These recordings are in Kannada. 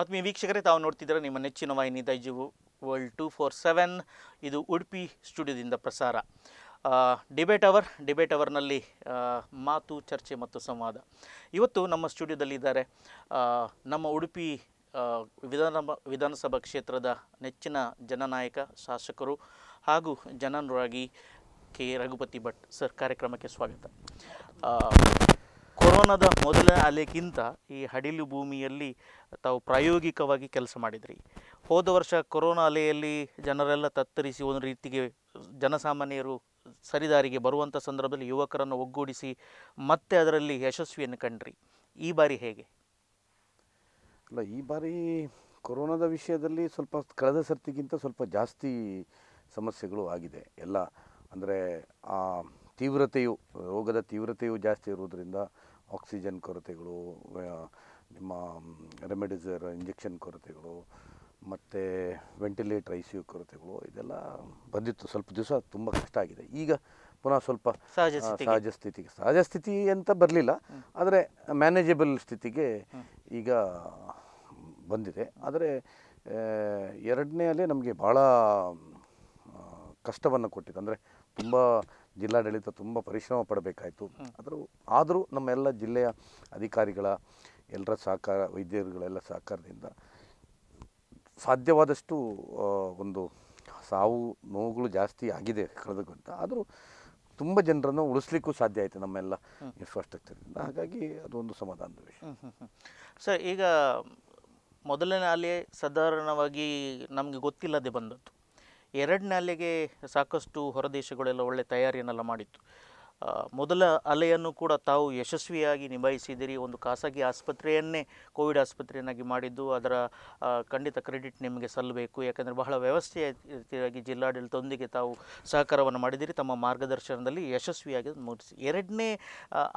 ಆತ್ಮೀಯ ವೀಕ್ಷಕರೇ ತಾವು ನೋಡ್ತಿದ್ದೀರಾ ನಿಮ್ಮ ನೆಚ್ಚಿನ ವಾಹಿನಿ Daiji world two four seven ಇದು ಉಡುಪಿ ಸ್ಟುಡಿಯೋದಿಂದ ಪ್ರಸಾರ ಡಿಬೇಟ್ ಅವರ್ ಡಿಬೇಟ್ ಅವರ್ನಲ್ಲಿ ಮಾತು ಚರ್ಚೆ ಮತ್ತು ಸಂವಾದ ಇವತ್ತು ನಮ್ಮ ಸ್ಟುಡಿಯೋದಲ್ಲಿದ್ದಾರೆ ನಮ್ಮ ಉಡುಪಿ ವಿಧಾನ ವಿಧಾನಸಭಾ ಕ್ಷೇತ್ರದ ನೆಚ್ಚಿನ ಜನನಾಯಕ ಶಾಸಕರು ಹಾಗೂ ಜನರಾಗಿ ಕೆ ರಘುಪತಿ ಭಟ್ ಸರ್ ಕಾರ್ಯಕ್ರಮಕ್ಕೆ ಸ್ವಾಗತ ಕೊರೋನಾದ ಮೊದಲ ಅಲೆಗಿಂತ ಈ ಹಡಿಲು ಭೂಮಿಯಲ್ಲಿ ತಾವು ಪ್ರಾಯೋಗಿಕವಾಗಿ ಕೆಲಸ ಮಾಡಿದ್ರಿ ಹೋದ ವರ್ಷ ಕೊರೋನಾ ಅಲೆಯಲ್ಲಿ ಜನರೆಲ್ಲ ತತ್ತರಿಸಿ ಒಂದು ರೀತಿಗೆ ಜನಸಾಮಾನ್ಯರು ಸರಿದಾರಿಗೆ ಬರುವಂಥ ಸಂದರ್ಭದಲ್ಲಿ ಯುವಕರನ್ನು ಒಗ್ಗೂಡಿಸಿ ಮತ್ತೆ ಅದರಲ್ಲಿ ಯಶಸ್ವಿಯನ್ನು ಕಂಡ್ರಿ ಈ ಬಾರಿ ಹೇಗೆ ಅಲ್ಲ ಈ ಬಾರಿ ಕೊರೋನಾದ ವಿಷಯದಲ್ಲಿ ಸ್ವಲ್ಪ ಕಳೆದ ಸರ್ತಿಗಿಂತ ಸ್ವಲ್ಪ ಜಾಸ್ತಿ ಸಮಸ್ಯೆಗಳು ಆಗಿದೆ ಎಲ್ಲ ಅಂದರೆ ಆ ತೀವ್ರತೆಯು ರೋಗದ ತೀವ್ರತೆಯು ಜಾಸ್ತಿ ಇರುವುದರಿಂದ ಆಕ್ಸಿಜನ್ ಕೊರತೆಗಳು ನಿಮ್ಮ ರೆಮಿಡಿಸರ್ ಇಂಜೆಕ್ಷನ್ ಕೊರತೆಗಳು ಮತ್ತು ವೆಂಟಿಲೇಟರ್ ಐ ಸಿ ಯು ಕೊರತೆಗಳು ಇದೆಲ್ಲ ಬಂದಿತ್ತು ಸ್ವಲ್ಪ ದಿವಸ ತುಂಬ ಕಷ್ಟ ಆಗಿದೆ ಈಗ ಪುನಃ ಸ್ವಲ್ಪ ಸಹಜ ಸ್ಥಿತಿಗೆ ಸಹಜ ಸ್ಥಿತಿ ಅಂತ ಬರಲಿಲ್ಲ ಆದರೆ ಮ್ಯಾನೇಜಬಲ್ ಸ್ಥಿತಿಗೆ ಈಗ ಬಂದಿದೆ ಆದರೆ ಎರಡನೇ ಅಲ್ಲೇ ನಮಗೆ ಭಾಳ ಕಷ್ಟವನ್ನು ಕೊಟ್ಟಿದೆ ಅಂದರೆ ತುಂಬ ಜಿಲ್ಲಾಡಳಿತ ತುಂಬ ಪರಿಶ್ರಮ ಪಡಬೇಕಾಯಿತು ಆದರೂ ಆದರೂ ನಮ್ಮೆಲ್ಲ ಜಿಲ್ಲೆಯ ಅಧಿಕಾರಿಗಳ ಎಲ್ಲರ ಸಹಕಾರ ವೈದ್ಯರುಗಳೆಲ್ಲ ಸಹಕಾರದಿಂದ ಸಾಧ್ಯವಾದಷ್ಟು ಒಂದು ಸಾವು ನೋವುಗಳು ಜಾಸ್ತಿ ಆಗಿದೆ ಕಳೆದಕ್ಕಿಂತ ಆದರೂ ತುಂಬ ಜನರನ್ನು ಉಳಿಸ್ಲಿಕ್ಕೂ ಸಾಧ್ಯ ಆಯಿತು ನಮ್ಮೆಲ್ಲ ಇನ್ಫ್ರಾಸ್ಟ್ರಕ್ಚರಿಂದ ಹಾಗಾಗಿ ಅದೊಂದು ಸಮಾಧಾನದ ವಿಷಯ ಸರ್ ಈಗ ಮೊದಲನೇ ಅಲೆ ಸಾಧಾರಣವಾಗಿ ನಮಗೆ ಗೊತ್ತಿಲ್ಲದೆ ಬಂದದ್ದು ಎರಡನೇ ಅಲೆಗೆ ಸಾಕಷ್ಟು ಹೊರದೇಶಗಳೆಲ್ಲ ಒಳ್ಳೆ ತಯಾರಿಯನ್ನೆಲ್ಲ ಮಾಡಿತ್ತು ಮೊದಲ ಅಲೆಯನ್ನು ಕೂಡ ತಾವು ಯಶಸ್ವಿಯಾಗಿ ನಿಭಾಯಿಸಿದಿರಿ ಒಂದು ಖಾಸಗಿ ಆಸ್ಪತ್ರೆಯನ್ನೇ ಕೋವಿಡ್ ಆಸ್ಪತ್ರೆಯನ್ನಾಗಿ ಮಾಡಿದ್ದು ಅದರ ಖಂಡಿತ ಕ್ರೆಡಿಟ್ ನಿಮಗೆ ಸಲ್ಲಬೇಕು ಯಾಕಂದರೆ ಬಹಳ ರೀತಿಯಾಗಿ ಜಿಲ್ಲಾಡಳಿತದೊಂದಿಗೆ ತಾವು ಸಹಕಾರವನ್ನು ಮಾಡಿದಿರಿ ತಮ್ಮ ಮಾರ್ಗದರ್ಶನದಲ್ಲಿ ಯಶಸ್ವಿಯಾಗಿ ಮೂಡಿಸಿ ಎರಡನೇ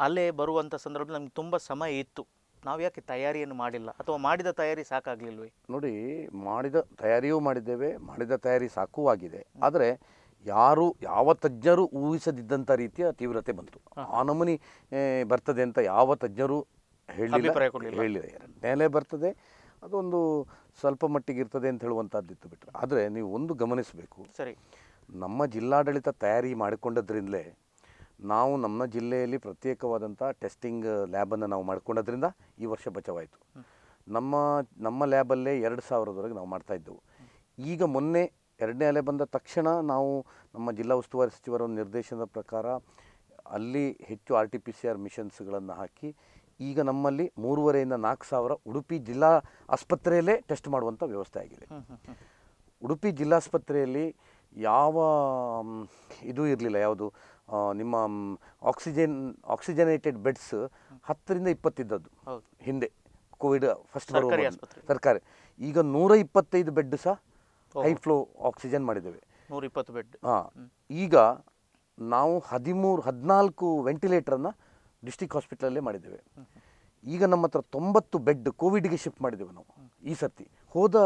ಅಲೆ ಬರುವಂಥ ಸಂದರ್ಭದಲ್ಲಿ ನಮಗೆ ತುಂಬ ಸಮಯ ಇತ್ತು ನಾವು ಯಾಕೆ ತಯಾರಿಯನ್ನು ಮಾಡಿಲ್ಲ ಅಥವಾ ಮಾಡಿದ ತಯಾರಿ ಸಾಕಾಗಲಿಲ್ವೇ ನೋಡಿ ಮಾಡಿದ ತಯಾರಿಯೂ ಮಾಡಿದ್ದೇವೆ ಮಾಡಿದ ತಯಾರಿ ಸಾಕೂ ಆಗಿದೆ ಆದರೆ ಯಾರು ಯಾವ ತಜ್ಞರು ಊಹಿಸದಿದ್ದಂಥ ರೀತಿಯ ತೀವ್ರತೆ ಬಂತು ಆ ನಮೂನಿ ಬರ್ತದೆ ಅಂತ ಯಾವ ತಜ್ಞರು ಹೇಳಿ ಹೇಳಿದೆ ಮೇಲೆ ಬರ್ತದೆ ಅದೊಂದು ಸ್ವಲ್ಪ ಮಟ್ಟಿಗೆ ಇರ್ತದೆ ಅಂತ ಹೇಳುವಂತಹದ್ದಿತ್ತು ಬಿಟ್ಟರೆ ಆದರೆ ನೀವು ಒಂದು ಗಮನಿಸಬೇಕು ಸರಿ ನಮ್ಮ ಜಿಲ್ಲಾಡಳಿತ ತಯಾರಿ ಮಾಡಿಕೊಂಡದ್ರಿಂದಲೇ ನಾವು ನಮ್ಮ ಜಿಲ್ಲೆಯಲ್ಲಿ ಪ್ರತ್ಯೇಕವಾದಂಥ ಟೆಸ್ಟಿಂಗ್ ಲ್ಯಾಬನ್ನು ನಾವು ಮಾಡ್ಕೊಂಡೋದ್ರಿಂದ ಈ ವರ್ಷ ಬಚಾವಾಯಿತು ನಮ್ಮ ನಮ್ಮ ಲ್ಯಾಬಲ್ಲೇ ಎರಡು ಸಾವಿರದವರೆಗೆ ನಾವು ಮಾಡ್ತಾಯಿದ್ದೆವು ಈಗ ಮೊನ್ನೆ ಎರಡನೇ ಅಲೆ ಬಂದ ತಕ್ಷಣ ನಾವು ನಮ್ಮ ಜಿಲ್ಲಾ ಉಸ್ತುವಾರಿ ಸಚಿವರ ನಿರ್ದೇಶನದ ಪ್ರಕಾರ ಅಲ್ಲಿ ಹೆಚ್ಚು R T P C R ಮಿಷನ್ಸ್ಗಳನ್ನು ಹಾಕಿ ಈಗ ನಮ್ಮಲ್ಲಿ ಮೂರುವರೆಯಿಂದ ನಾಲ್ಕು ಸಾವಿರ ಉಡುಪಿ ಜಿಲ್ಲಾ ಆಸ್ಪತ್ರೆಯಲ್ಲೇ ಟೆಸ್ಟ್ ಮಾಡುವಂಥ ವ್ಯವಸ್ಥೆ ಆಗಿದೆ ಉಡುಪಿ ಜಿಲ್ಲಾಸ್ಪತ್ರೆಯಲ್ಲಿ ಯಾವ ಇದು ಇರಲಿಲ್ಲ ಯಾವುದು ನಿಮ್ಮ ಆಕ್ಸಿಜನ್ ಆಕ್ಸಿಜನೇಟೆಡ್ ಬೆಡ್ಸ್ ಹತ್ತರಿಂದ ಇಪ್ಪತ್ತಿದ್ದದ್ದು ಹಿಂದೆ ಕೋವಿಡ್ ಫಸ್ಟ್ ಬರುವ ಸರ್ಕಾರಿ ಈಗ ನೂರ ಇಪ್ಪತ್ತೈದು ಬೆಡ್ ಸಹ ಹೈ ಫ್ಲೋ ಆಕ್ಸಿಜನ್ ಮಾಡಿದ್ದೇವೆ ನೂರ ಇಪ್ಪತ್ತು ಬೆಡ್ ಹಾಂ ಈಗ ನಾವು ಹದಿಮೂರು ಹದಿನಾಲ್ಕು ವೆಂಟಿಲೇಟರನ್ನು ಡಿಸ್ಟಿಕ್ ಹಾಸ್ಪಿಟಲಲ್ಲೇ ಮಾಡಿದ್ದೇವೆ ಈಗ ನಮ್ಮ ಹತ್ರ ತೊಂಬತ್ತು ಬೆಡ್ ಕೋವಿಡ್ಗೆ ಶಿಫ್ಟ್ ಮಾಡಿದ್ದೇವೆ ನಾವು ಈ ಸರ್ತಿ ಹೋದ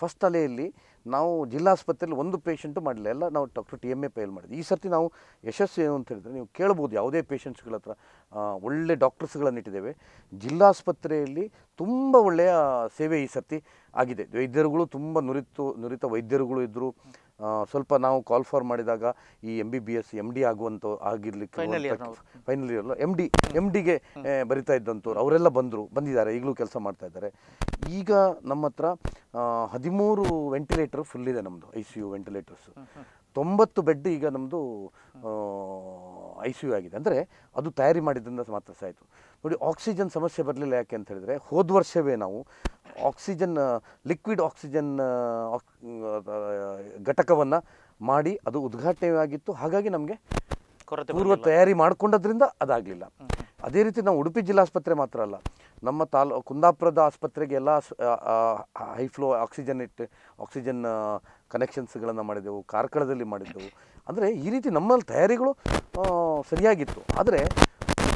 ಫಸ್ಟ್ ಅಲೆಯಲ್ಲಿ ನಾವು ಜಿಲ್ಲಾಸ್ಪತ್ರೆಯಲ್ಲಿ ಒಂದು ಪೇಷಂಟು ಮಾಡಲಿಲ್ಲ ಎಲ್ಲ ನಾವು ಡಾಕ್ಟರ್ ಟಿ ಎಮ್ ಎ ಪೈಲ್ ಮಾಡಿದ್ವಿ ಈ ಸರ್ತಿ ನಾವು ಯಶಸ್ಸು ಏನು ಅಂತ ಹೇಳಿದ್ರೆ ನೀವು ಕೇಳ್ಬೋದು ಯಾವುದೇ ಪೇಷಂಟ್ಸ್ಗಳ ಹತ್ರ ಒಳ್ಳೆ ಡಾಕ್ಟರ್ಸ್ಗಳನ್ನು ಇಟ್ಟಿದ್ದೇವೆ ಜಿಲ್ಲಾಸ್ಪತ್ರೆಯಲ್ಲಿ ತುಂಬ ಒಳ್ಳೆಯ ಸೇವೆ ಈ ಸರ್ತಿ ಆಗಿದೆ ವೈದ್ಯರುಗಳು ತುಂಬ ನುರಿತು ನುರಿತ ವೈದ್ಯರುಗಳು ಇದ್ದರು ಸ್ವಲ್ಪ ನಾವು ಕಾಲ್ ಫಾರ್ ಮಾಡಿದಾಗ ಈ M B B S M D ಆಗುವಂಥ ಆಗಿರ್ಲಿಕ್ಕೆ final year M D M ಡಿಗೆ ಬರಿತಾ ಇದ್ದಂಥವ್ರು ಅವರೆಲ್ಲ ಬಂದರು ಬಂದಿದ್ದಾರೆ ಈಗಲೂ ಕೆಲಸ ಮಾಡ್ತಾ ಇದ್ದಾರೆ ಈಗ ನಮ್ಮ ಹತ್ರ ಹದಿಮೂರು ವೆಂಟಿಲೇಟರ್ ಫುಲ್ ಇದೆ ನಮ್ಮದು ಐ ಸಿ ಯು ವೆಂಟಿಲೇಟರ್ಸ್ ತೊಂಬತ್ತು ಬೆಡ್ ಈಗ ನಮ್ಮದು ಐ ಸಿ ಯು ಆಗಿದೆ ಅಂದರೆ ಅದು ತಯಾರಿ ಮಾಡಿದ್ರಿಂದ ಮಾತ್ರ ಸಾಯಿತು ನೋಡಿ ಆಕ್ಸಿಜನ್ ಸಮಸ್ಯೆ ಬರಲಿಲ್ಲ ಯಾಕೆ ಅಂತ ಹೇಳಿದ್ರೆ ಹೋದ ವರ್ಷವೇ ನಾವು ಆಕ್ಸಿಜನ್ ಲಿಕ್ವಿಡ್ ಆಕ್ಸಿಜನ್ ಘಟಕವನ್ನು ಮಾಡಿ ಅದು ಉದ್ಘಾಟನೆಯಾಗಿತ್ತು ಹಾಗಾಗಿ ನಮಗೆ ಪೂರ್ವ ತಯಾರಿ ಮಾಡಿಕೊಂಡದ್ರಿಂದ ಅದಾಗಲಿಲ್ಲ ಅದೇ ರೀತಿ ನಾವು ಉಡುಪಿ ಜಿಲ್ಲಾಸ್ಪತ್ರೆ ಮಾತ್ರ ಅಲ್ಲ ನಮ್ಮ ತಾಲೂ ಕುಂದಾಪುರದ ಆಸ್ಪತ್ರೆಗೆ ಎಲ್ಲ ಹೈ ಫ್ಲೋ ಆಕ್ಸಿಜನ್ ಇಟ್ ಆಕ್ಸಿಜನ್ ಕನೆಕ್ಷನ್ಸ್ಗಳನ್ನು ಮಾಡಿದೆವು ಕಾರ್ಕಳದಲ್ಲಿ ಮಾಡಿದ್ದೆವು ಅಂದರೆ ಈ ರೀತಿ ನಮ್ಮಲ್ಲಿ ತಯಾರಿಗಳು ಸರಿಯಾಗಿತ್ತು ಆದರೆ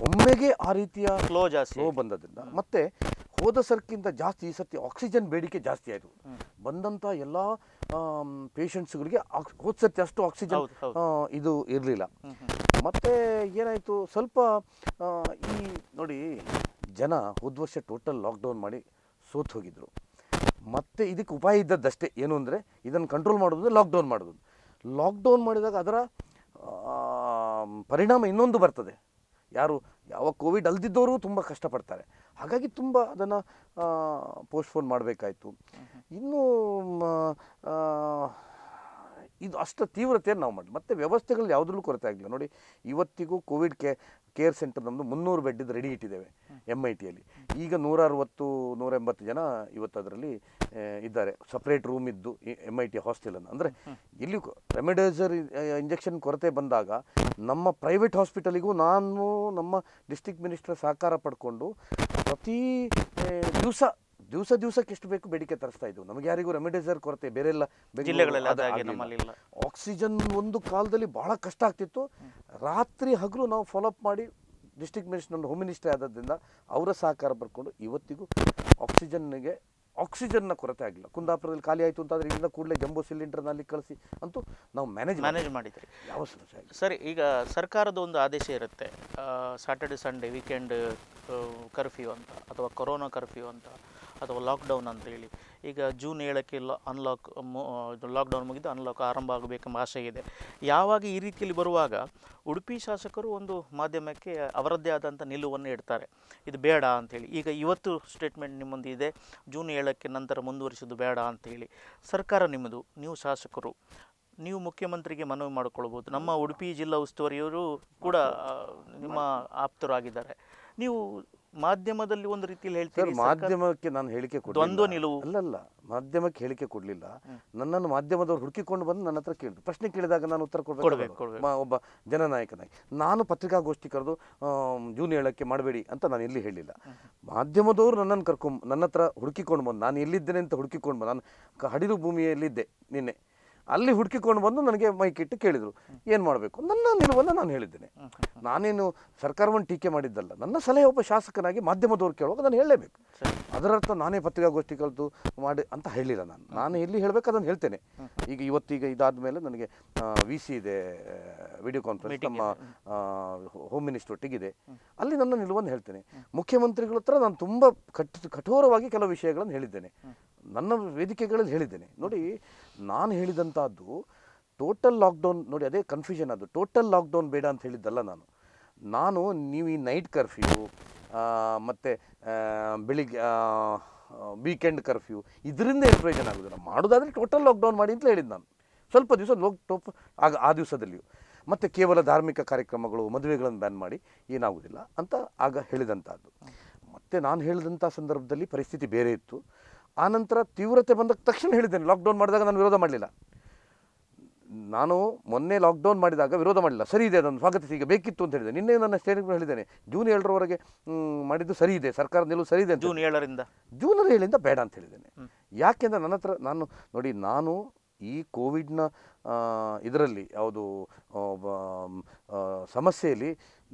ಒಮ್ಮೆಗೆ ಆ ರೀತಿಯ ಸ್ಲೋ ಜಾಸ್ತಿ ಸ್ಲೋ ಬಂದದ್ರಿಂದ ಮತ್ತೆ ಹೋದ ಸರ್ಕಿಂತ ಜಾಸ್ತಿ ಈ ಸರ್ತಿ ಆಕ್ಸಿಜನ್ ಬೇಡಿಕೆ ಜಾಸ್ತಿ ಆಯಿತು ಬಂದಂಥ ಎಲ್ಲ ಪೇಷಂಟ್ಸ್ಗಳಿಗೆ ಹೋದ ಸರ್ತಿ ಅಷ್ಟು ಆಕ್ಸಿಜನ್ ಇದು ಇರಲಿಲ್ಲ ಮತ್ತೆ ಏನಾಯಿತು ಸ್ವಲ್ಪ ಈ ನೋಡಿ ಜನ ಹೋದ ವರ್ಷ ಟೋಟಲ್ ಲಾಕ್ಡೌನ್ ಮಾಡಿ ಸೋತು ಹೋಗಿದ್ರು ಮತ್ತೆ ಇದಕ್ಕೆ ಉಪಾಯ ಇದ್ದದ್ದಷ್ಟೇ ಏನು ಅಂದರೆ ಇದನ್ನು ಕಂಟ್ರೋಲ್ ಮಾಡೋದು ಲಾಕ್ಡೌನ್ ಮಾಡೋದು ಲಾಕ್ಡೌನ್ ಮಾಡಿದಾಗ ಅದರ ಪರಿಣಾಮ ಇನ್ನೊಂದು ಬರ್ತದೆ ಯಾರು ಯಾವ ಕೋವಿಡ್ ಅಲ್ದಿದ್ದವರು ತುಂಬ ಕಷ್ಟಪಡ್ತಾರೆ ಹಾಗಾಗಿ ತುಂಬ ಅದನ್ನು ಪೋಸ್ಟ್ಪೋನ್ ಮಾಡಬೇಕಾಯಿತು ಇನ್ನೂ ಇದು ಅಷ್ಟು ತೀವ್ರತೆಯನ್ನು ನಾವು ಮಾಡಿ ಮತ್ತು ವ್ಯವಸ್ಥೆಗಳು ಯಾವುದ್ರಲ್ಲೂ ಕೊರತೆ ಆಗಿಲ್ಲ ನೋಡಿ ಇವತ್ತಿಗೂ ಕೋವಿಡ್ ಕೆ ಕೇರ್ ಸೆಂಟರ್ ನಮ್ಮದು ಮುನ್ನೂರು ಬೆಡ್ ರೆಡಿ ಇಟ್ಟಿದ್ದೇವೆ ಎಮ್ ಐ ಟಿಯಲ್ಲಿ ಈಗ ನೂರ ಅರವತ್ತು ನೂರ ಎಂಬತ್ತು ಜನ ಇವತ್ತು ಅದರಲ್ಲಿ ಇದ್ದಾರೆ ಸಪ್ರೇಟ್ ರೂಮ್ ಇದ್ದು ಎಮ್ ಐ ಟಿ ಹಾಸ್ಟೆಲನ್ನು ಅಂದರೆ ಇಲ್ಲಿ ರೆಮಿಡೈಸರ್ ಇಂಜೆಕ್ಷನ್ ಕೊರತೆ ಬಂದಾಗ ನಮ್ಮ ಪ್ರೈವೇಟ್ ಹಾಸ್ಪಿಟಲಿಗೂ ನಾನು ನಮ್ಮ ಡಿಸ್ಟಿಕ್ ಮಿನಿಸ್ಟರ್ ಸಹಕಾರ ಪಡ್ಕೊಂಡು ಪ್ರತಿ ದಿವಸ ದಿವಸ ದಿವಸಕ್ಕೆ ಎಷ್ಟು ಬೇಕು ಬೇಡಿಕೆ ತರಿಸ್ತಾ ಇದ್ವು ನಮಗೆ ಯಾರಿಗೂ ರೆಮಿಡಿಸರ್ ಕೊರತೆ ಬೇರೆ ಎಲ್ಲ ಆಕ್ಸಿಜನ್ ಒಂದು ಕಾಲದಲ್ಲಿ ಬಹಳ ಕಷ್ಟ ಆಗ್ತಿತ್ತು ರಾತ್ರಿ ಹಗಲು ನಾವು ಫಾಲೋಅಪ್ ಮಾಡಿ ಡಿಸ್ಟಿಕ್ ಮಿನಿಸ್ಟರ್ ಹೋಮ್ ಮಿನಿಸ್ಟರ್ ಆದದ್ರಿಂದ ಅವರ ಸಹಕಾರ ಬರ್ಕೊಂಡು ಇವತ್ತಿಗೂ ಆಕ್ಸಿಜನ್ಗೆ ಆಕ್ಸಿಜನ್ನ ಕೊರತೆ ಆಗಿಲ್ಲ ಕುಂದಾಪುರದಲ್ಲಿ ಖಾಲಿ ಆಯಿತು ಅಂತ ಇಲ್ಲಿಂದ ಕೂಡಲೇ ಜಂಬೋ ಸಿಲಿಂಡರ್ನಲ್ಲಿ ಕಳಿಸಿ ಅಂತೂ ನಾವು ಮ್ಯಾನೇಜ್ ಮ್ಯಾನೇಜ್ ಮಾಡಿದ್ರಿ ಯಾವ ಸಮಸ್ಯೆ ಸರಿ ಈಗ ಸರ್ಕಾರದ ಒಂದು ಆದೇಶ ಇರುತ್ತೆ ಸ್ಯಾಟರ್ಡೆ ಸಂಡೇ ವೀಕೆಂಡ್ ಕರ್ಫ್ಯೂ ಅಂತ ಅಥವಾ ಕೊರೋನಾ ಕರ್ಫ್ಯೂ ಅಂತ ಅಥವಾ ಲಾಕ್ಡೌನ್ ಅಂತೇಳಿ ಈಗ ಜೂನ್ ಏಳಕ್ಕೆ ಲಾ ಅನ್ಲಾಕ್ ಲಾಕ್ಡೌನ್ ಮುಗಿದು ಅನ್ಲಾಕ್ ಆರಂಭ ಆಗಬೇಕೆಂಬ ಆಶೆ ಇದೆ ಯಾವಾಗ ಈ ರೀತಿಯಲ್ಲಿ ಬರುವಾಗ ಉಡುಪಿ ಶಾಸಕರು ಒಂದು ಮಾಧ್ಯಮಕ್ಕೆ ಅವರದ್ದೇ ಆದಂಥ ನಿಲುವನ್ನು ಇಡ್ತಾರೆ ಇದು ಬೇಡ ಅಂಥೇಳಿ ಈಗ ಇವತ್ತು ಸ್ಟೇಟ್ಮೆಂಟ್ ನಿಮ್ಮೊಂದು ಇದೆ ಜೂನ್ ಏಳಕ್ಕೆ ನಂತರ ಮುಂದುವರಿಸೋದು ಬೇಡ ಅಂಥೇಳಿ ಸರ್ಕಾರ ನಿಮ್ಮದು ನೀವು ಶಾಸಕರು ನೀವು ಮುಖ್ಯಮಂತ್ರಿಗೆ ಮನವಿ ಮಾಡಿಕೊಳ್ಬೋದು ನಮ್ಮ ಉಡುಪಿ ಜಿಲ್ಲಾ ಉಸ್ತುವಾರಿಯವರು ಕೂಡ ನಿಮ್ಮ ಆಪ್ತರಾಗಿದ್ದಾರೆ ನೀವು ಮಾಧ್ಯಮದಲ್ಲಿ ಒಂದು ರೀತಿಯಲ್ಲಿ ಹೇಳ್ತೀರಿ ಮಾಧ್ಯಮಕ್ಕೆ ನಾನು ಹೇಳಿಕೆ ಕೊಡ್ತೀನಿ ನಿಲುವು ಅಲ್ಲಲ್ಲ ಮಾಧ್ಯಮಕ್ಕೆ ಹೇಳಿಕೆ ಕೊಡಲಿಲ್ಲ ನನ್ನನ್ನು ಮಾಧ್ಯಮದವ್ರು ಹುಡುಕಿಕೊಂಡು ಬಂದು ನನ್ನ ಹತ್ರ ಕೇಳಿದ್ರು ಪ್ರಶ್ನೆ ಕೇಳಿದಾಗ ನಾನು ಉತ್ತರ ಕೊಡಬೇಕು ಒಬ್ಬ ಜನನಾಯಕನಾಗಿ ನಾನು ಪತ್ರಿಕಾಗೋಷ್ಠಿ ಕರೆದು ಜೂನ್ ಏಳಕ್ಕೆ ಮಾಡಬೇಡಿ ಅಂತ ನಾನು ಎಲ್ಲಿ ಹೇಳಿಲ್ಲ ಮಾಧ್ಯಮದವರು ನನ್ನನ್ನು ಕರ್ಕೊಂಡು ನನ್ನ ಹತ್ರ ಹುಡುಕಿಕೊಂಡು ಬಂದು ನಾನು ಎಲ್ಲಿದ್ದೇನೆ ಅಂತ ಹುಡುಕಿಕೊಂಡು ಬಂದು ನಾನು ಹಡಿದು ಭೂಮಿಯಲ್ಲಿದ್ದೆ ನಿನ್ನೆ ಅಲ್ಲಿ ಹುಡುಕಿಕೊಂಡು ಬಂದು ನನಗೆ ಮೈಕಿಟ್ಟು ಕೇಳಿದ್ರು ಏನು ಮಾಡಬೇಕು ನನ್ನ ನಿಲುವನ್ನು ನಾನು ಹೇಳಿದ್ದೇನೆ ನಾನೇನು ಸರ್ಕಾರವನ್ನು ಟೀಕೆ ಮಾಡಿದ್ದಲ್ಲ ನನ್ನ ಸಲಹೆ ಒಬ್ಬ ಶಾಸಕನಾಗಿ ಮಾಧ್ಯಮದವ್ರು ಕೇಳುವಾಗ ನಾನು ಹೇಳಲೇಬೇಕು ಅದರರ್ಥ ನಾನೇ ಪತ್ರಿಕಾಗೋಷ್ಠಿ ಕಲಿತು ಮಾಡಿ ಅಂತ ಹೇಳಿಲ್ಲ ನಾನು ನಾನು ಎಲ್ಲಿ ಹೇಳಬೇಕು ಅದನ್ನು ಹೇಳ್ತೇನೆ ಈಗ ಇವತ್ತೀಗ ಇದಾದ ಮೇಲೆ ನನಗೆ ವಿ ಸಿ ಇದೆ ವಿಡಿಯೋ ಕಾನ್ಫರೆನ್ಸ್ ನಮ್ಮ ಹೋಮ್ ಮಿನಿಸ್ಟರ್ ಒಟ್ಟಿಗಿದೆ ಅಲ್ಲಿ ನನ್ನ ನಿಲುವನ್ನು ಹೇಳ್ತೇನೆ ಮುಖ್ಯಮಂತ್ರಿಗಳ ಹತ್ರ ನಾನು ತುಂಬ ಕಠೋರವಾಗಿ ಕೆಲವು ವಿಷಯಗಳನ್ನು ಹೇಳಿದ್ದೇನೆ ನನ್ನ ವೇದಿಕೆಗಳಲ್ಲಿ ಹೇಳಿದ್ದೇನೆ ನೋಡಿ ನಾನು ಹೇಳಿದಂಥದ್ದು ಟೋಟಲ್ ಲಾಕ್ಡೌನ್ ನೋಡಿ ಅದೇ ಕನ್ಫ್ಯೂಷನ್ ಅದು ಟೋಟಲ್ ಲಾಕ್ಡೌನ್ ಬೇಡ ಅಂತ ಹೇಳಿದ್ದಲ್ಲ ನಾನು ನಾನು ನೀವು ಈ ನೈಟ್ ಕರ್ಫ್ಯೂ ಮತ್ತು ಬೆಳಿಗ್ಗೆ ವೀಕೆಂಡ್ ಕರ್ಫ್ಯೂ ಇದರಿಂದ ಏನು ಪ್ರಯೋಜನ ಆಗೋದಿಲ್ಲ ಮಾಡೋದಾದರೆ ಟೋಟಲ್ ಲಾಕ್ಡೌನ್ ಮಾಡಿ ಅಂತ ಹೇಳಿದ್ದು ನಾನು ಸ್ವಲ್ಪ ದಿವಸ ಲೋಕ್ ಟೋಪ್ ಆಗ ಆ ದಿವಸದಲ್ಲಿಯೂ ಮತ್ತು ಕೇವಲ ಧಾರ್ಮಿಕ ಕಾರ್ಯಕ್ರಮಗಳು ಮದುವೆಗಳನ್ನು ಬ್ಯಾನ್ ಮಾಡಿ ಏನಾಗುವುದಿಲ್ಲ ಅಂತ ಆಗ ಹೇಳಿದಂಥದ್ದು ಮತ್ತು ನಾನು ಹೇಳಿದಂಥ ಸಂದರ್ಭದಲ್ಲಿ ಪರಿಸ್ಥಿತಿ ಬೇರೆ ಇತ್ತು ಆನಂತರ ತೀವ್ರತೆ ಬಂದ ತಕ್ಷಣ ಹೇಳಿದ್ದೇನೆ ಲಾಕ್ಡೌನ್ ಮಾಡಿದಾಗ ನಾನು ವಿರೋಧ ಮಾಡಲಿಲ್ಲ ನಾನು ಮೊನ್ನೆ ಲಾಕ್ಡೌನ್ ಮಾಡಿದಾಗ ವಿರೋಧ ಮಾಡಲಿಲ್ಲ ಸರಿ ಇದೆ ಅದನ್ನು ಸ್ವಾಗತಿಸಿ ಈಗ ಬೇಕಿತ್ತು ಅಂತ ಹೇಳಿದೆ ನಿನ್ನೆ ನನ್ನ ಸ್ಟೇಟ್ಮೆಂಟ್ ಹೇಳಿದ್ದೇನೆ ಜೂನ್ ಏಳರವರೆಗೆ ಮಾಡಿದ್ದು ಸರಿ ಇದೆ ಸರ್ಕಾರ ನಿಲುವು ಸರಿ ಇದೆ ಜೂನ್ ಏಳರಿಂದ ಜೂನ್ ಏಳಿಂದ ಬೇಡ ಅಂತ ಹೇಳಿದ್ದೇನೆ ಯಾಕೆಂದರೆ ನನ್ನ ಹತ್ರ ನಾನು ನೋಡಿ ನಾನು ಈ ಕೋವಿಡ್ನ ಇದರಲ್ಲಿ ಯಾವುದು ಸಮಸ್ಯೆಯಲ್ಲಿ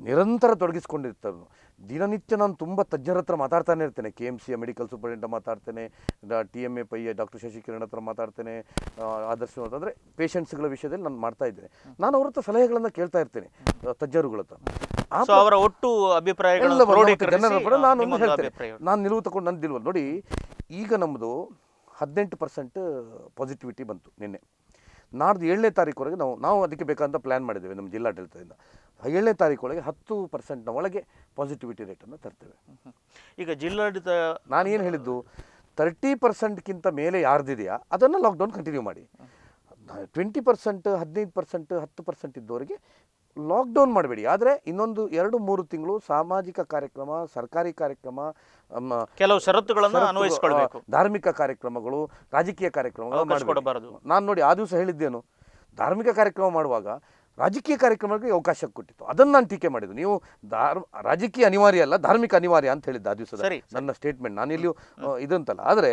ನಿರಂತರ ತೊಡಗಿಸ್ಕೊಂಡಿರ್ತಾರೆ ದಿನನಿತ್ಯ ನಾನು ತುಂಬ ತಜ್ಞರ ಹತ್ರ ಮಾತಾಡ್ತಾನೆ ಇರ್ತೇನೆ ಕೆ ಎಮ್ ಸಿಯ ಮೆಡಿಕಲ್ ಸೂಪರಿಂಟೆಂಟ್ ಮಾತಾಡ್ತೇನೆ ಟಿ ಎಮ್ ಎ ಪೈಯ ಡಾಕ್ಟರ್ ಶಶಿಕಿರಣ್ ಹತ್ರ ಮಾತಾಡ್ತೇನೆ ಆದರ್ಶ ಅಂದರೆ ಪೇಷಂಟ್ಸ್ಗಳ ವಿಷಯದಲ್ಲಿ ನಾನು ಮಾಡ್ತಾ ಇದ್ದೇನೆ ನಾನು ಅವರ ಹತ್ರ ಸಲಹೆಗಳನ್ನು ಕೇಳ್ತಾ ಇರ್ತೇನೆ ತಜ್ಞರುಗಳ ಹತ್ರ ಅವರ ಒಟ್ಟು ಅಭಿಪ್ರಾಯಗಳು ನಾನು ಹೇಳ್ತೇನೆ ನಾನು ನಿಲುವು ತಗೊಂಡು ನನ್ನ ನೋಡಿ ಈಗ ನಮ್ಮದು ಹದಿನೆಂಟು ಪರ್ಸೆಂಟ್ ಪಾಸಿಟಿವಿಟಿ ಬಂತು ನಿನ್ನೆ ನಾಡ್ದು ಏಳನೇ ತಾರೀಕುವರೆಗೆ ನಾವು ನಾವು ಅದಕ್ಕೆ ಬೇಕಾದಂಥ ಪ್ಲ್ಯಾನ್ ಮಾಡಿದ್ದೇವೆ ನಮ್ಮ ಜಿಲ್ಲಾಡಳಿತದಿಂದ ಏಳನೇ ತಾರೀಕೊಳಗೆ ಹತ್ತು ಪರ್ಸೆಂಟ್ನ ಒಳಗೆ ಪಾಸಿಟಿವಿಟಿ ರೇಟನ್ನು ತರ್ತೇವೆ ಈಗ ಜಿಲ್ಲಾಡಳಿತ ನಾನೇನು ಹೇಳಿದ್ದು ತರ್ಟಿ ಪರ್ಸೆಂಟ್ಗಿಂತ ಮೇಲೆ ಯಾರ್ದಿದೆಯಾ ಅದನ್ನು ಲಾಕ್ಡೌನ್ ಕಂಟಿನ್ಯೂ ಮಾಡಿ ಟ್ವೆಂಟಿ ಪರ್ಸೆಂಟ್ ಹದಿನೈದು ಪರ್ಸೆಂಟ್ ಹತ್ತು ಪರ್ಸೆಂಟ್ ಇದ್ದವರಿಗೆ ಲಾಕ್ಡೌನ್ ಮಾಡಬೇಡಿ ಆದರೆ ಇನ್ನೊಂದು ಎರಡು ಮೂರು ತಿಂಗಳು ಸಾಮಾಜಿಕ ಕಾರ್ಯಕ್ರಮ ಸರ್ಕಾರಿ ಕಾರ್ಯಕ್ರಮ ಕೆಲವು ಷರತ್ತುಗಳನ್ನು ಅನ್ವಯಿಸಿಕೊಳ್ಳಬೇಕು ಧಾರ್ಮಿಕ ಕಾರ್ಯಕ್ರಮಗಳು ರಾಜಕೀಯ ಕಾರ್ಯಕ್ರಮಗಳು ಮಾಡಬಾರದು ನಾನು ನೋಡಿ ಆ ದಿವಸ ಹೇಳಿದ್ದೇನು ಧಾರ್ಮಿಕ ಕಾರ್ಯಕ್ರಮ ಮಾಡುವಾಗ ರಾಜಕೀಯ ಕಾರ್ಯಕ್ರಮಕ್ಕೆ ಅವಕಾಶ ಕೊಟ್ಟಿತ್ತು ಅದನ್ನು ನಾನು ಟೀಕೆ ಮಾಡಿದ್ದು ನೀವು ಧಾರ್ ರಾಜಕೀಯ ಅನಿವಾರ್ಯ ಅಲ್ಲ ಧಾರ್ಮಿಕ ಅನಿವಾರ್ಯ ಅಂತ ಹೇಳಿದ್ದೆ ಆ ದಿವಸ ನನ್ನ ಸ್ಟೇಟ್ಮೆಂಟ್ ನಾನು ಇಲ್ಲಿಯೂ ಇದಂತಲ್ಲ ಆದರೆ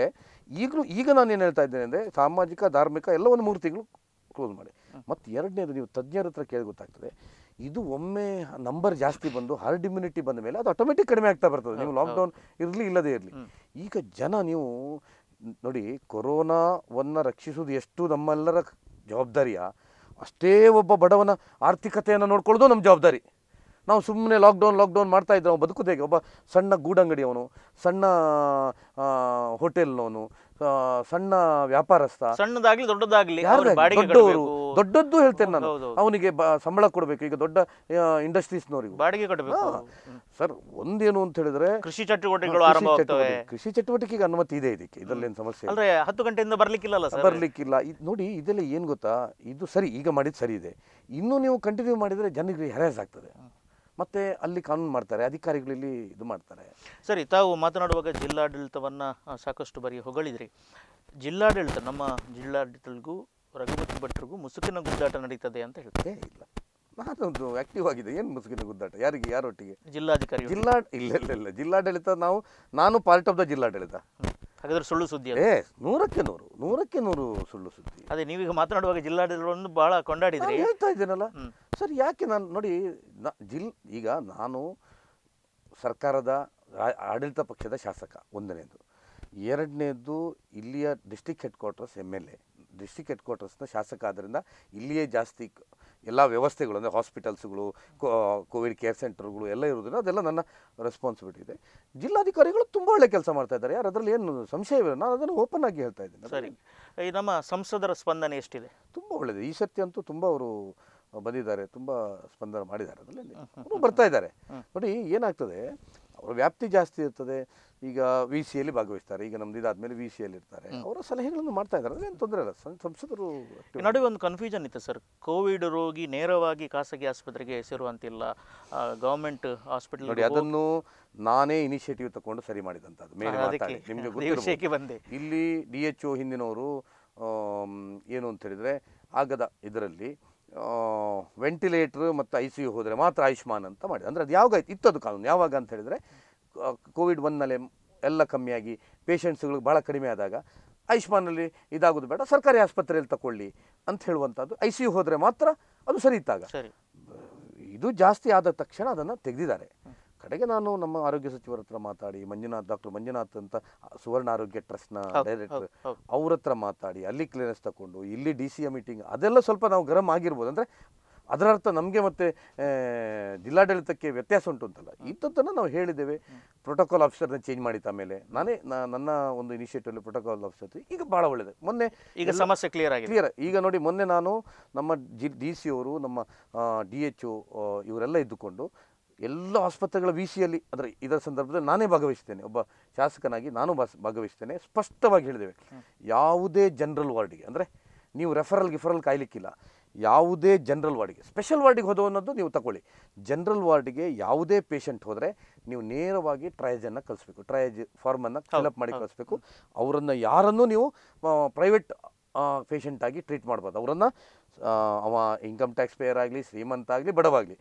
ಈಗಲೂ ಈಗ ನಾನು ಏನು ಹೇಳ್ತಾ ಇದ್ದೇನೆ ಅಂದರೆ ಸಾಮಾಜಿಕ ಧಾರ್ಮಿಕ ಎಲ್ಲ ಒಂದು ಮೂರು ತಿಂಗಳು ಕ್ಲೋಸ್ ಮಾಡಿ ಮತ್ತು ಎರಡನೇದು ನೀವು ತಜ್ಞರ ಹತ್ರ ಕೇಳಿ ಗೊತ್ತಾಗ್ತದೆ ಇದು ಒಮ್ಮೆ ನಂಬರ್ ಜಾಸ್ತಿ ಬಂದು ಹರ್ಡ್ ಇಮ್ಯುನಿಟಿ ಬಂದ ಮೇಲೆ ಅದು ಆಟೋಮೆಟಿಕ್ ಕಡಿಮೆ ಆಗ್ತಾ ಬರ್ತದೆ ನೀವು ಲಾಕ್ಡೌನ್ ಇರಲಿ ಇಲ್ಲದೇ ಇರಲಿ ಈಗ ಜನ ನೀವು ನೋಡಿ ಕೊರೋನಾವನ್ನು ರಕ್ಷಿಸುವುದು ಎಷ್ಟು ನಮ್ಮೆಲ್ಲರ ಜವಾಬ್ದಾರಿಯ ಅಷ್ಟೇ ಒಬ್ಬ ಬಡವನ ಆರ್ಥಿಕತೆಯನ್ನು ನೋಡ್ಕೊಳ್ಳೋದು ನಮ್ಮ ಜವಾಬ್ದಾರಿ ನಾವು ಸುಮ್ಮನೆ ಲಾಕ್ಡೌನ್ ಲಾಕ್ಡೌನ್ ಮಾಡ್ತಾ ಇದ್ದೆ ಅವ್ನು ಬದುಕುದು ಹೇಗೆ ಒಬ್ಬ ಸಣ್ಣ ಗೂಡಂಗಡಿಯವನು ಸಣ್ಣ ಹೋಟೆಲ್ನವನು ಸಣ್ಣ ವ್ಯಾಪಾರಸ್ಥ ಸಣ್ಣದಾಗ್ಲಿ ದೊಡ್ಡದಾಗ್ಲಿ ದೊಡ್ಡವರು ದೊಡ್ಡದ್ದು ಹೇಳ್ತೇನೆ ನಾನು ಅವನಿಗೆ ಸಂಬಳ ಕೊಡಬೇಕು ಈಗ ದೊಡ್ಡ ಇಂಡಸ್ಟ್ರೀಸ್ನವರಿಗೆ ಬಾಡಿಗೆ ಕಟ್ಟಬೇಕು ಸರ್ ಒಂದೇನು ಅಂತ ಹೇಳಿದ್ರೆ ಕೃಷಿ ಚಟುವಟಿಕೆಗಳು ಕೃಷಿ ಚಟುವಟಿಕೆಗೆ ಅನುಮತಿ ಇದೆ ಇದಕ್ಕೆ ಇದರಲ್ಲೇನು ಸಮಸ್ಯೆ ಅಂದ್ರೆ ಹತ್ತು ಗಂಟೆಯಿಂದ ಬರ್ಲಿಕ್ಕಿಲ್ಲ ಬರ್ಲಿಕ್ಕಿಲ್ಲ ನೋಡಿ ಇದೆಲ್ಲ ಏನ್ ಗೊತ್ತಾ ಇದು ಸರಿ ಈಗ ಮಾಡಿದ್ ಸರಿ ಇದೆ ಇನ್ನು ನೀವು ಕಂಟಿನ್ಯೂ ಮಾಡಿದ್ರೆ ಜನರಿಗೆ ಹೆರಾಸ್ ಆಗ್ತದೆ ಮತ್ತೆ ಅಲ್ಲಿ ಕಾನೂನು ಮಾಡ್ತಾರೆ ಅಧಿಕಾರಿಗಳಲ್ಲಿ ಇದು ಮಾಡ್ತಾರೆ ಸರಿ ತಾವು ಮಾತನಾಡುವಾಗ ಜಿಲ್ಲಾಡಳಿತವನ್ನು ಸಾಕಷ್ಟು ಬಾರಿ ಹೊಗಳಿದ್ರಿ ಜಿಲ್ಲಾಡಳಿತ ನಮ್ಮ ಜಿಲ್ಲಾಡಳಿತಗೂ ರಘುಪತಿ ಭಟ್ರಿಗೂ ಮುಸುಕಿನ ಗುದ್ದಾಟ ನಡೀತದೆ ಅಂತ ಹೇಳ್ತೇವೆ ಇಲ್ಲ ನಾನೊಂದು ಆಕ್ಟಿವ್ ಆಗಿದೆ ಏನು ಮುಸುಕಿನ ಗುದ್ದಾಟ ಯಾರಿಗೆ ಯಾರೊಟ್ಟಿಗೆ ಜಿಲ್ಲಾಧಿಕಾರಿ ಜಿಲ್ಲಾ ಇಲ್ಲ ಇಲ್ಲ ಇಲ್ಲ ಜಿಲ್ಲಾಡಳಿತ ನಾವು ನಾನು ಪಾರ್ಟ್ ಆಫ್ ದ ಜಿಲ್ಲಾಡಳಿತ ಹಾಗಾದ್ರೆ ಸುಳ್ಳು ಸುದ್ದಿ ಏ ನೂರಕ್ಕೆ ನೂರು ನೂರಕ್ಕೆ ನೂರು ಸುಳ್ಳು ಸುದ್ದಿ ಅದೇ ನೀವೀಗ ಮಾತನಾಡುವಾಗ ಜಿಲ್ಲಾಡಳಿತವನ್ನು ಬಹಳ ಕೊಂಡಾಡಿದ್ರಿ ಹೇಳ್ತಾ ಇದ್ದೀನಲ್ಲ ಸರ್ ಯಾಕೆ ನಾನು ನೋಡಿ ನ ಜಿಲ್ ಈಗ ನಾನು ಸರ್ಕಾರದ ಆಡಳಿತ ಪಕ್ಷದ ಶಾಸಕ ಒಂದನೇದು ಎರಡನೇದು ಇಲ್ಲಿಯ district headquarters M L A district ಹೆಡ್ ಕ್ವಾರ್ಟರ್ಸ್ನ ಶಾಸಕ ಆದ್ದರಿಂದ ಇಲ್ಲಿಯೇ ಜಾಸ್ತಿ ಎಲ್ಲ ವ್ಯವಸ್ಥೆಗಳು ಅಂದರೆ ಹಾಸ್ಪಿಟಲ್ಸ್ಗಳು ಕೋವಿಡ್ ಕೇರ್ ಸೆಂಟರ್ಗಳು ಎಲ್ಲ ಇರೋದ್ರಿಂದ ಅದೆಲ್ಲ ನನ್ನ ರೆಸ್ಪಾನ್ಸಿಬಿಲಿಟಿ ಇದೆ ಜಿಲ್ಲಾಧಿಕಾರಿಗಳು ತುಂಬ ಒಳ್ಳೆ ಕೆಲಸ ಮಾಡ್ತಾ ಇದ್ದಾರೆ ಯಾರು ಅದರಲ್ಲಿ ಏನು ಸಂಶಯವಿಲ್ಲ ನಾನು ಅದನ್ನು ಓಪನ್ ಆಗಿ ಹೇಳ್ತಾ ಇದ್ದೀನಿ ಸರಿ ಈ ನಮ್ಮ ಸಂಸದರ ಸ್ಪಂದನೆ ಎಷ್ಟಿದೆ ತುಂಬ ಒಳ್ಳೆಯದು ಈ ಸರ್ತಿ ಅಂತೂ ತುಂಬ ಅವರು ಬಂದಿದ್ದಾರೆ ತುಂಬ ಸ್ಪಂದನ ಮಾಡಿದ್ದಾರೆ ಅದರಲ್ಲಿ ಬರ್ತಾ ಇದ್ದಾರೆ ನೋಡಿ ಏನಾಗ್ತದೆ ಅವರ ವ್ಯಾಪ್ತಿ ಜಾಸ್ತಿ ಇರ್ತದೆ ಈಗ ವಿ ಸಿ ಎಲ್ಲಿ ಭಾಗವಹಿಸ್ತಾರೆ ಈಗ ನಮ್ದು ಇದಾದ್ಮೇಲೆ ವಿ ಸಿ ಎಲ್ಲಿ ಇರ್ತಾರೆ ಅವರ ಸಲಹೆಗಳನ್ನು ಮಾಡ್ತಾ ಇದ್ದಾರೆ ಅದೇನು ತೊಂದರೆ ಇಲ್ಲ ಸಂಸದರು ನಡುವೆ ಒಂದು ಕನ್ಫ್ಯೂಷನ್ ಇತ್ತು ಸರ್ ಕೋವಿಡ್ ರೋಗಿ ನೇರವಾಗಿ ಖಾಸಗಿ ಆಸ್ಪತ್ರೆಗೆ ಸೇರುವಂತಿಲ್ಲ ಗೌರ್ಮೆಂಟ್ ಹಾಸ್ಪಿಟಲ್ ನೋಡಿ ಅದನ್ನು ನಾನೇ ಇನಿಷಿಯೇಟಿವ್ ತಗೊಂಡು ಸರಿ ಮಾಡಿದಂಥದ್ದು ನಿಮಗೆ ಬಂದೆ ಇಲ್ಲಿ ಡಿ ಎಚ್ ಓ ಹಿಂದಿನವರು ಏನು ಅಂತ ಹೇಳಿದರೆ ಆಗದ ಇದರಲ್ಲಿ ವೆಂಟಿಲೇಟ್ರ್ ಮತ್ತು ಐ ಸಿ ಯು ಹೋದರೆ ಮಾತ್ರ ಆಯುಷ್ಮಾನ್ ಅಂತ ಮಾಡಿದೆ ಅಂದರೆ ಅದು ಯಾವಾಗ ಇತ್ತು ಅದು ಕಾನೂನು ಯಾವಾಗ ಅಂತ ಹೇಳಿದರೆ ಕೋವಿಡ್ ಒನ್ನಲ್ಲಿ ಎಲ್ಲ ಕಮ್ಮಿಯಾಗಿ ಪೇಷಂಟ್ಸ್ಗಳಿಗೆ ಭಾಳ ಕಡಿಮೆ ಆದಾಗ ಆಯುಷ್ಮಾನಲ್ಲಿ ಇದಾಗೋದು ಬೇಡ ಸರ್ಕಾರಿ ಆಸ್ಪತ್ರೆಯಲ್ಲಿ ತಗೊಳ್ಳಿ ಅಂತ ಹೇಳುವಂಥದ್ದು ಐ ಸಿ ಯು ಹೋದರೆ ಮಾತ್ರ ಅದು ಸರಿ ಇತ್ತಾಗ ಇದು ಜಾಸ್ತಿ ಆದ ತಕ್ಷಣ ಅದನ್ನು ತೆಗೆದಿದ್ದಾರೆ ಕಡೆಗೆ ನಾನು ನಮ್ಮ ಆರೋಗ್ಯ ಸಚಿವರ ಹತ್ರ ಮಾತಾಡಿ ಮಂಜುನಾಥ್ ಡಾಕ್ಟರ್ ಮಂಜುನಾಥ್ ಅಂತ ಸುವರ್ಣ ಆರೋಗ್ಯ ಟ್ರಸ್ಟ್ನ ಡೈರೆಕ್ಟರ್ ಅವ್ರ ಹತ್ರ ಮಾತಾಡಿ ಅಲ್ಲಿ ಕ್ಲಿಯರೆನ್ಸ್ ತಗೊಂಡು ಇಲ್ಲಿ ಡಿ ಸಿ ಎ ಮೀಟಿಂಗ್ ಅದೆಲ್ಲ ಸ್ವಲ್ಪ ನಾವು ಗರಂ ಆಗಿರ್ಬೋದು ಅಂದರೆ ಅದರರ್ಥ ನಮಗೆ ಮತ್ತೆ ಜಿಲ್ಲಾಡಳಿತಕ್ಕೆ ವ್ಯತ್ಯಾಸ ಉಂಟು ಅಂತಲ್ಲ ಇಂಥದ್ದನ್ನು ನಾವು ಹೇಳಿದ್ದೇವೆ ಪ್ರೋಟೋಕಾಲ್ ಆಫೀಸರ್ನ ಚೇಂಜ್ ಮಾಡಿದ ಆಮೇಲೆ ನಾನೇ ನನ್ನ ಒಂದು ಇನಿಷಿಯೇಟಿವ್ ಪ್ರೋಟೋಕಾಲ್ ಆಫೀಸರ್ ಈಗ ಭಾಳ ಒಳ್ಳೆಯದು ಮೊನ್ನೆ ಈಗ ಸಮಸ್ಯೆ ಕ್ಲಿಯರ್ ಆಗಿ ಕ್ಲಿಯರ್ ಈಗ ನೋಡಿ ಮೊನ್ನೆ ನಾನು ನಮ್ಮ ಜಿ ಡಿ ಸಿ ಅವರು ನಮ್ಮ ಡಿ ಎಚ್ ಓ ಇವರೆಲ್ಲ ಇದ್ದುಕೊಂಡು ಎಲ್ಲ ಆಸ್ಪತ್ರೆಗಳ ವಿ ಸಿಯಲ್ಲಿ ಅಂದರೆ ಇದರ ಸಂದರ್ಭದಲ್ಲಿ ನಾನೇ ಭಾಗವಹಿಸ್ತೇನೆ ಒಬ್ಬ ಶಾಸಕನಾಗಿ ನಾನು ಭಾಗವಹಿಸ್ತೇನೆ ಸ್ಪಷ್ಟವಾಗಿ ಹೇಳಿದ್ದೇವೆ ಯಾವುದೇ ಜನರಲ್ ವಾರ್ಡಿಗೆ ಅಂದರೆ ನೀವು ರೆಫರಲ್ ಗಿಫರಲ್ ಕಾಯ್ಲಿಕ್ಕಿಲ್ಲ ಯಾವುದೇ ಜನರಲ್ ವಾರ್ಡಿಗೆ ಸ್ಪೆಷಲ್ ವಾರ್ಡಿಗೆ ಅನ್ನೋದು ನೀವು ತಗೊಳ್ಳಿ ಜನರಲ್ ವಾರ್ಡಿಗೆ ಯಾವುದೇ ಪೇಷಂಟ್ ಹೋದರೆ ನೀವು ನೇರವಾಗಿ ಟ್ರಯಜನ್ನು ಕಳಿಸ್ಬೇಕು ಟ್ರಯಜ್ ಫಾರ್ಮನ್ನು ಅಪ್ ಮಾಡಿ ಕಳಿಸ್ಬೇಕು ಅವರನ್ನು ಯಾರನ್ನು ನೀವು ಪ್ರೈವೇಟ್ ಪೇಷಂಟಾಗಿ ಟ್ರೀಟ್ ಮಾಡ್ಬೋದು ಅವರನ್ನು ಅವ ಇನ್ಕಮ್ ಟ್ಯಾಕ್ಸ್ ಪೇಯರ್ ಆಗಲಿ ಶ್ರೀಮಂತ ಆಗಲಿ ಬಡವಾಗಲಿ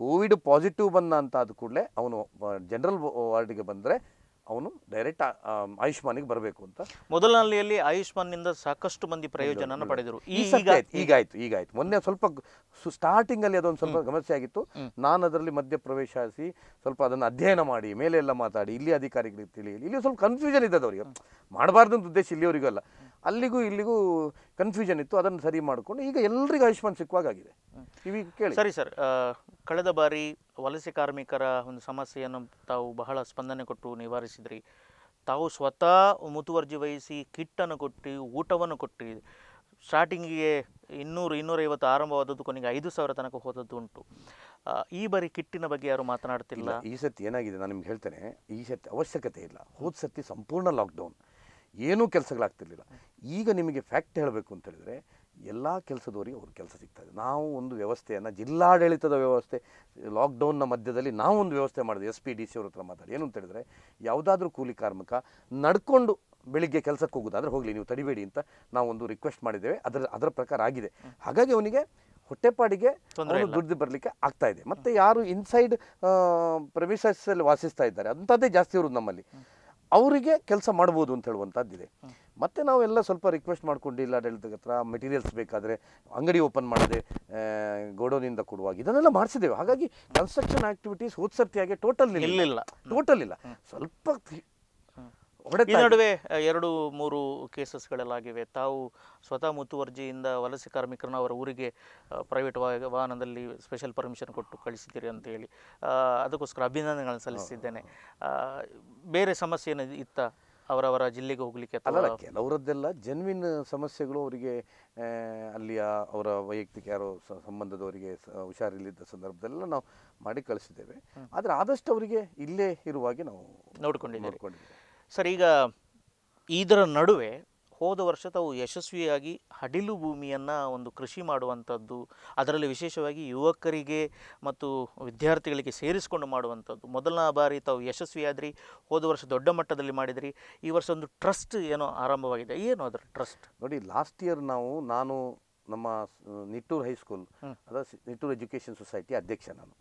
ಕೋವಿಡ್ ಪಾಸಿಟಿವ್ ಬಂದ ಅಂತ ಆದ ಕೂಡಲೇ ಅವನು ಜನರಲ್ ವಾರ್ಡ್ಗೆ ಬಂದರೆ ಅವನು ಡೈರೆಕ್ಟ್ ಆಯುಷ್ಮಾನ್ಗೆ ಬರಬೇಕು ಅಂತ ಮೊದಲನೆಯಲ್ಲಿ ಆಯುಷ್ಮಾನ್ನಿಂದ ಸಾಕಷ್ಟು ಮಂದಿ ಪ್ರಯೋಜನ ಪಡೆದರು ಈಗಾಯ್ತು ಈಗಾಯ್ತು ಮೊನ್ನೆ ಸ್ವಲ್ಪ ಸ್ಟಾರ್ಟಿಂಗ್ ಅಲ್ಲಿ ಅದೊಂದು ಸ್ವಲ್ಪ ಸಮಸ್ಯೆ ಆಗಿತ್ತು ನಾನು ಅದರಲ್ಲಿ ಮಧ್ಯ ಪ್ರವೇಶಿಸಿ ಸ್ವಲ್ಪ ಅದನ್ನು ಅಧ್ಯಯನ ಮಾಡಿ ಮೇಲೆ ಎಲ್ಲ ಮಾತಾಡಿ ಇಲ್ಲಿ ಅಧಿಕಾರಿಗಳಿಗೆ ತಿಳಿಯಲಿ ಇಲ್ಲಿ ಸ್ವಲ್ಪ ಕನ್ಫ್ಯೂಷನ್ ಇದೆ ಅವರಿಗೆ ಮಾಡಬಾರ್ದು ಅಂತ ಉದ್ದೇಶ ಇಲ್ಲಿಯವರಿಗೂ ಅಲ್ಲ ಅಲ್ಲಿಗೂ ಇಲ್ಲಿಗೂ ಕನ್ಫ್ಯೂಷನ್ ಇತ್ತು ಅದನ್ನು ಸರಿ ಮಾಡಿಕೊಂಡು ಈಗ ಎಲ್ಲರಿಗೂ ಆಯುಷ್ಮಾನ್ ಸಿಕ್ಕುವಾಗಿದೆ ಇವೀಗ ಕೇಳಿ ಸರಿ ಸರ್ ಕಳೆದ ಬಾರಿ ವಲಸೆ ಕಾರ್ಮಿಕರ ಒಂದು ಸಮಸ್ಯೆಯನ್ನು ತಾವು ಬಹಳ ಸ್ಪಂದನೆ ಕೊಟ್ಟು ನಿವಾರಿಸಿದ್ರಿ ತಾವು ಸ್ವತಃ ಮುತುವರ್ಜಿ ವಹಿಸಿ ಕಿಟ್ಟನ್ನು ಕೊಟ್ಟು ಊಟವನ್ನು ಕೊಟ್ಟು ಸ್ಟಾರ್ಟಿಂಗಿಗೆ ಇನ್ನೂರು ಇನ್ನೂರೈವತ್ತು ಆರಂಭವಾದದ್ದು ಕೊನೆಗೆ ಐದು ಸಾವಿರ ತನಕ ಹೋದದ್ದು ಉಂಟು ಈ ಬಾರಿ ಕಿಟ್ಟಿನ ಬಗ್ಗೆ ಯಾರು ಮಾತನಾಡ್ತಿಲ್ಲ ಈ ಸತಿ ಏನಾಗಿದೆ ನಾನು ನಿಮ್ಗೆ ಹೇಳ್ತೇನೆ ಈ ಸತಿ ಅವಶ್ಯಕತೆ ಇಲ್ಲ ಹೋದ ಸತಿ ಸಂಪೂರ್ಣ ಲಾಕ್ಡೌನ್ ಏನೂ ಕೆಲಸಗಳಾಗ್ತಿರ್ಲಿಲ್ಲ ಈಗ ನಿಮಗೆ ಫ್ಯಾಕ್ಟ್ ಹೇಳಬೇಕು ಅಂತ ಹೇಳಿದರೆ ಎಲ್ಲ ಕೆಲಸದವರಿಗೆ ಅವ್ರ ಕೆಲಸ ಸಿಗ್ತದೆ ನಾವು ಒಂದು ವ್ಯವಸ್ಥೆಯನ್ನು ಜಿಲ್ಲಾಡಳಿತದ ವ್ಯವಸ್ಥೆ ಲಾಕ್ಡೌನ್ನ ಮಧ್ಯದಲ್ಲಿ ನಾವು ಒಂದು ವ್ಯವಸ್ಥೆ ಮಾಡಿದೆ ಎಸ್ ಪಿ ಡಿ ಸಿ ಅವ್ರ ಹತ್ರ ಮಾತಾಡಿ ಏನು ಅಂತ ಹೇಳಿದರೆ ಯಾವುದಾದ್ರೂ ಕೂಲಿ ಕಾರ್ಮಿಕ ನಡ್ಕೊಂಡು ಬೆಳಿಗ್ಗೆ ಕೆಲಸಕ್ಕೆ ಹೋಗೋದಾದರೆ ಹೋಗಲಿ ನೀವು ತಡಿಬೇಡಿ ಅಂತ ನಾವು ಒಂದು ರಿಕ್ವೆಸ್ಟ್ ಮಾಡಿದ್ದೇವೆ ಅದರ ಅದರ ಪ್ರಕಾರ ಆಗಿದೆ ಹಾಗಾಗಿ ಅವನಿಗೆ ಹೊಟ್ಟೆಪಾಡಿಗೆ ಅವನು ದುಡ್ಡು ಬರಲಿಕ್ಕೆ ಆಗ್ತಾ ಇದೆ ಮತ್ತು ಯಾರು ಇನ್ಸೈಡ್ ಪ್ರವೇಶದಲ್ಲಿ ವಾಸಿಸ್ತಾ ಇದ್ದಾರೆ ಅಂಥದ್ದೇ ಜಾಸ್ತಿ ಇರೋದು ನಮ್ಮಲ್ಲಿ ಅವರಿಗೆ ಕೆಲಸ ಮಾಡ್ಬೋದು ಅಂತ ಹೇಳುವಂಥದ್ದಿದೆ ಮತ್ತು ನಾವೆಲ್ಲ ಸ್ವಲ್ಪ ರಿಕ್ವೆಸ್ಟ್ ಮಾಡ್ಕೊಂಡಿಲ್ಲ ಇಲ್ಲ ಆಡಳಿತದ ಹತ್ರ ಮೆಟೀರಿಯಲ್ಸ್ ಬೇಕಾದರೆ ಅಂಗಡಿ ಓಪನ್ ಮಾಡದೆ ಗೋಡೋನಿಂದ ಕೊಡುವಾಗ ಇದನ್ನೆಲ್ಲ ಮಾಡಿಸಿದ್ದೇವೆ ಹಾಗಾಗಿ ಕನ್ಸ್ಟ್ರಕ್ಷನ್ ಆ್ಯಕ್ಟಿವಿಟೀಸ್ ಹೋದ್ಸರ್ತಿಯಾಗಿ ಟೋಟಲ್ ಇಲ್ಲ ಟೋಟಲ್ ಇಲ್ಲ ಸ್ವಲ್ಪ ಈ ನಡುವೆ ಎರಡು ಮೂರು ಕೇಸಸ್ಗಳೆಲ್ಲಾಗಿವೆ ತಾವು ಸ್ವತಃ ಮುತುವರ್ಜಿಯಿಂದ ವಲಸೆ ಕಾರ್ಮಿಕರನ್ನ ಅವರ ಊರಿಗೆ ಪ್ರೈವೇಟ್ ವಾಹನದಲ್ಲಿ ಸ್ಪೆಷಲ್ ಪರ್ಮಿಷನ್ ಕೊಟ್ಟು ಕಳಿಸಿದ್ದೀರಿ ಅಂತ ಹೇಳಿ ಅದಕ್ಕೋಸ್ಕರ ಅಭಿನಂದನೆಗಳನ್ನು ಸಲ್ಲಿಸಿದ್ದೇನೆ ಬೇರೆ ಸಮಸ್ಯೆ ಏನು ಇತ್ತ ಅವರವರ ಜಿಲ್ಲೆಗೆ ಹೋಗಲಿಕ್ಕೆ ಅಲ್ಲ ಕೆಲವರದ್ದೆಲ್ಲ ಜನ್ವಿನ್ ಸಮಸ್ಯೆಗಳು ಅವರಿಗೆ ಅಲ್ಲಿಯ ಅವರ ವೈಯಕ್ತಿಕ ಯಾರೋ ಸಂಬಂಧದವರಿಗೆ ಹುಷಾರಿಲ್ಲಿದ್ದ ಸಂದರ್ಭದಲ್ಲೆಲ್ಲ ನಾವು ಮಾಡಿ ಕಳಿಸಿದ್ದೇವೆ ಆದರೆ ಆದಷ್ಟು ಅವರಿಗೆ ಇಲ್ಲೇ ಇರುವಾಗೆ ನಾವು ನೋಡ್ಕೊಂಡಿದ್ದೇವೆ ಸರ್ ಈಗ ಇದರ ನಡುವೆ ಹೋದ ವರ್ಷ ತಾವು ಯಶಸ್ವಿಯಾಗಿ ಹಡಿಲು ಭೂಮಿಯನ್ನು ಒಂದು ಕೃಷಿ ಮಾಡುವಂಥದ್ದು ಅದರಲ್ಲಿ ವಿಶೇಷವಾಗಿ ಯುವಕರಿಗೆ ಮತ್ತು ವಿದ್ಯಾರ್ಥಿಗಳಿಗೆ ಸೇರಿಸಿಕೊಂಡು ಮಾಡುವಂಥದ್ದು ಮೊದಲನೇ ಬಾರಿ ತಾವು ಯಶಸ್ವಿಯಾದ್ರಿ ಹೋದ ವರ್ಷ ದೊಡ್ಡ ಮಟ್ಟದಲ್ಲಿ ಮಾಡಿದ್ರಿ ಈ ವರ್ಷ ಒಂದು ಟ್ರಸ್ಟ್ ಏನೋ ಆರಂಭವಾಗಿದೆ ಏನು ಅದರ ಟ್ರಸ್ಟ್ ನೋಡಿ ಲಾಸ್ಟ್ ಇಯರ್ ನಾವು ನಾನು ನಮ್ಮ ನಿಟ್ಟೂರು ಹೈಸ್ಕೂಲ್ ಅದ ನಿಟ್ಟೂರು ಎಜುಕೇಷನ್ ಸೊಸೈಟಿ ಅಧ್ಯಕ್ಷ ನಾನು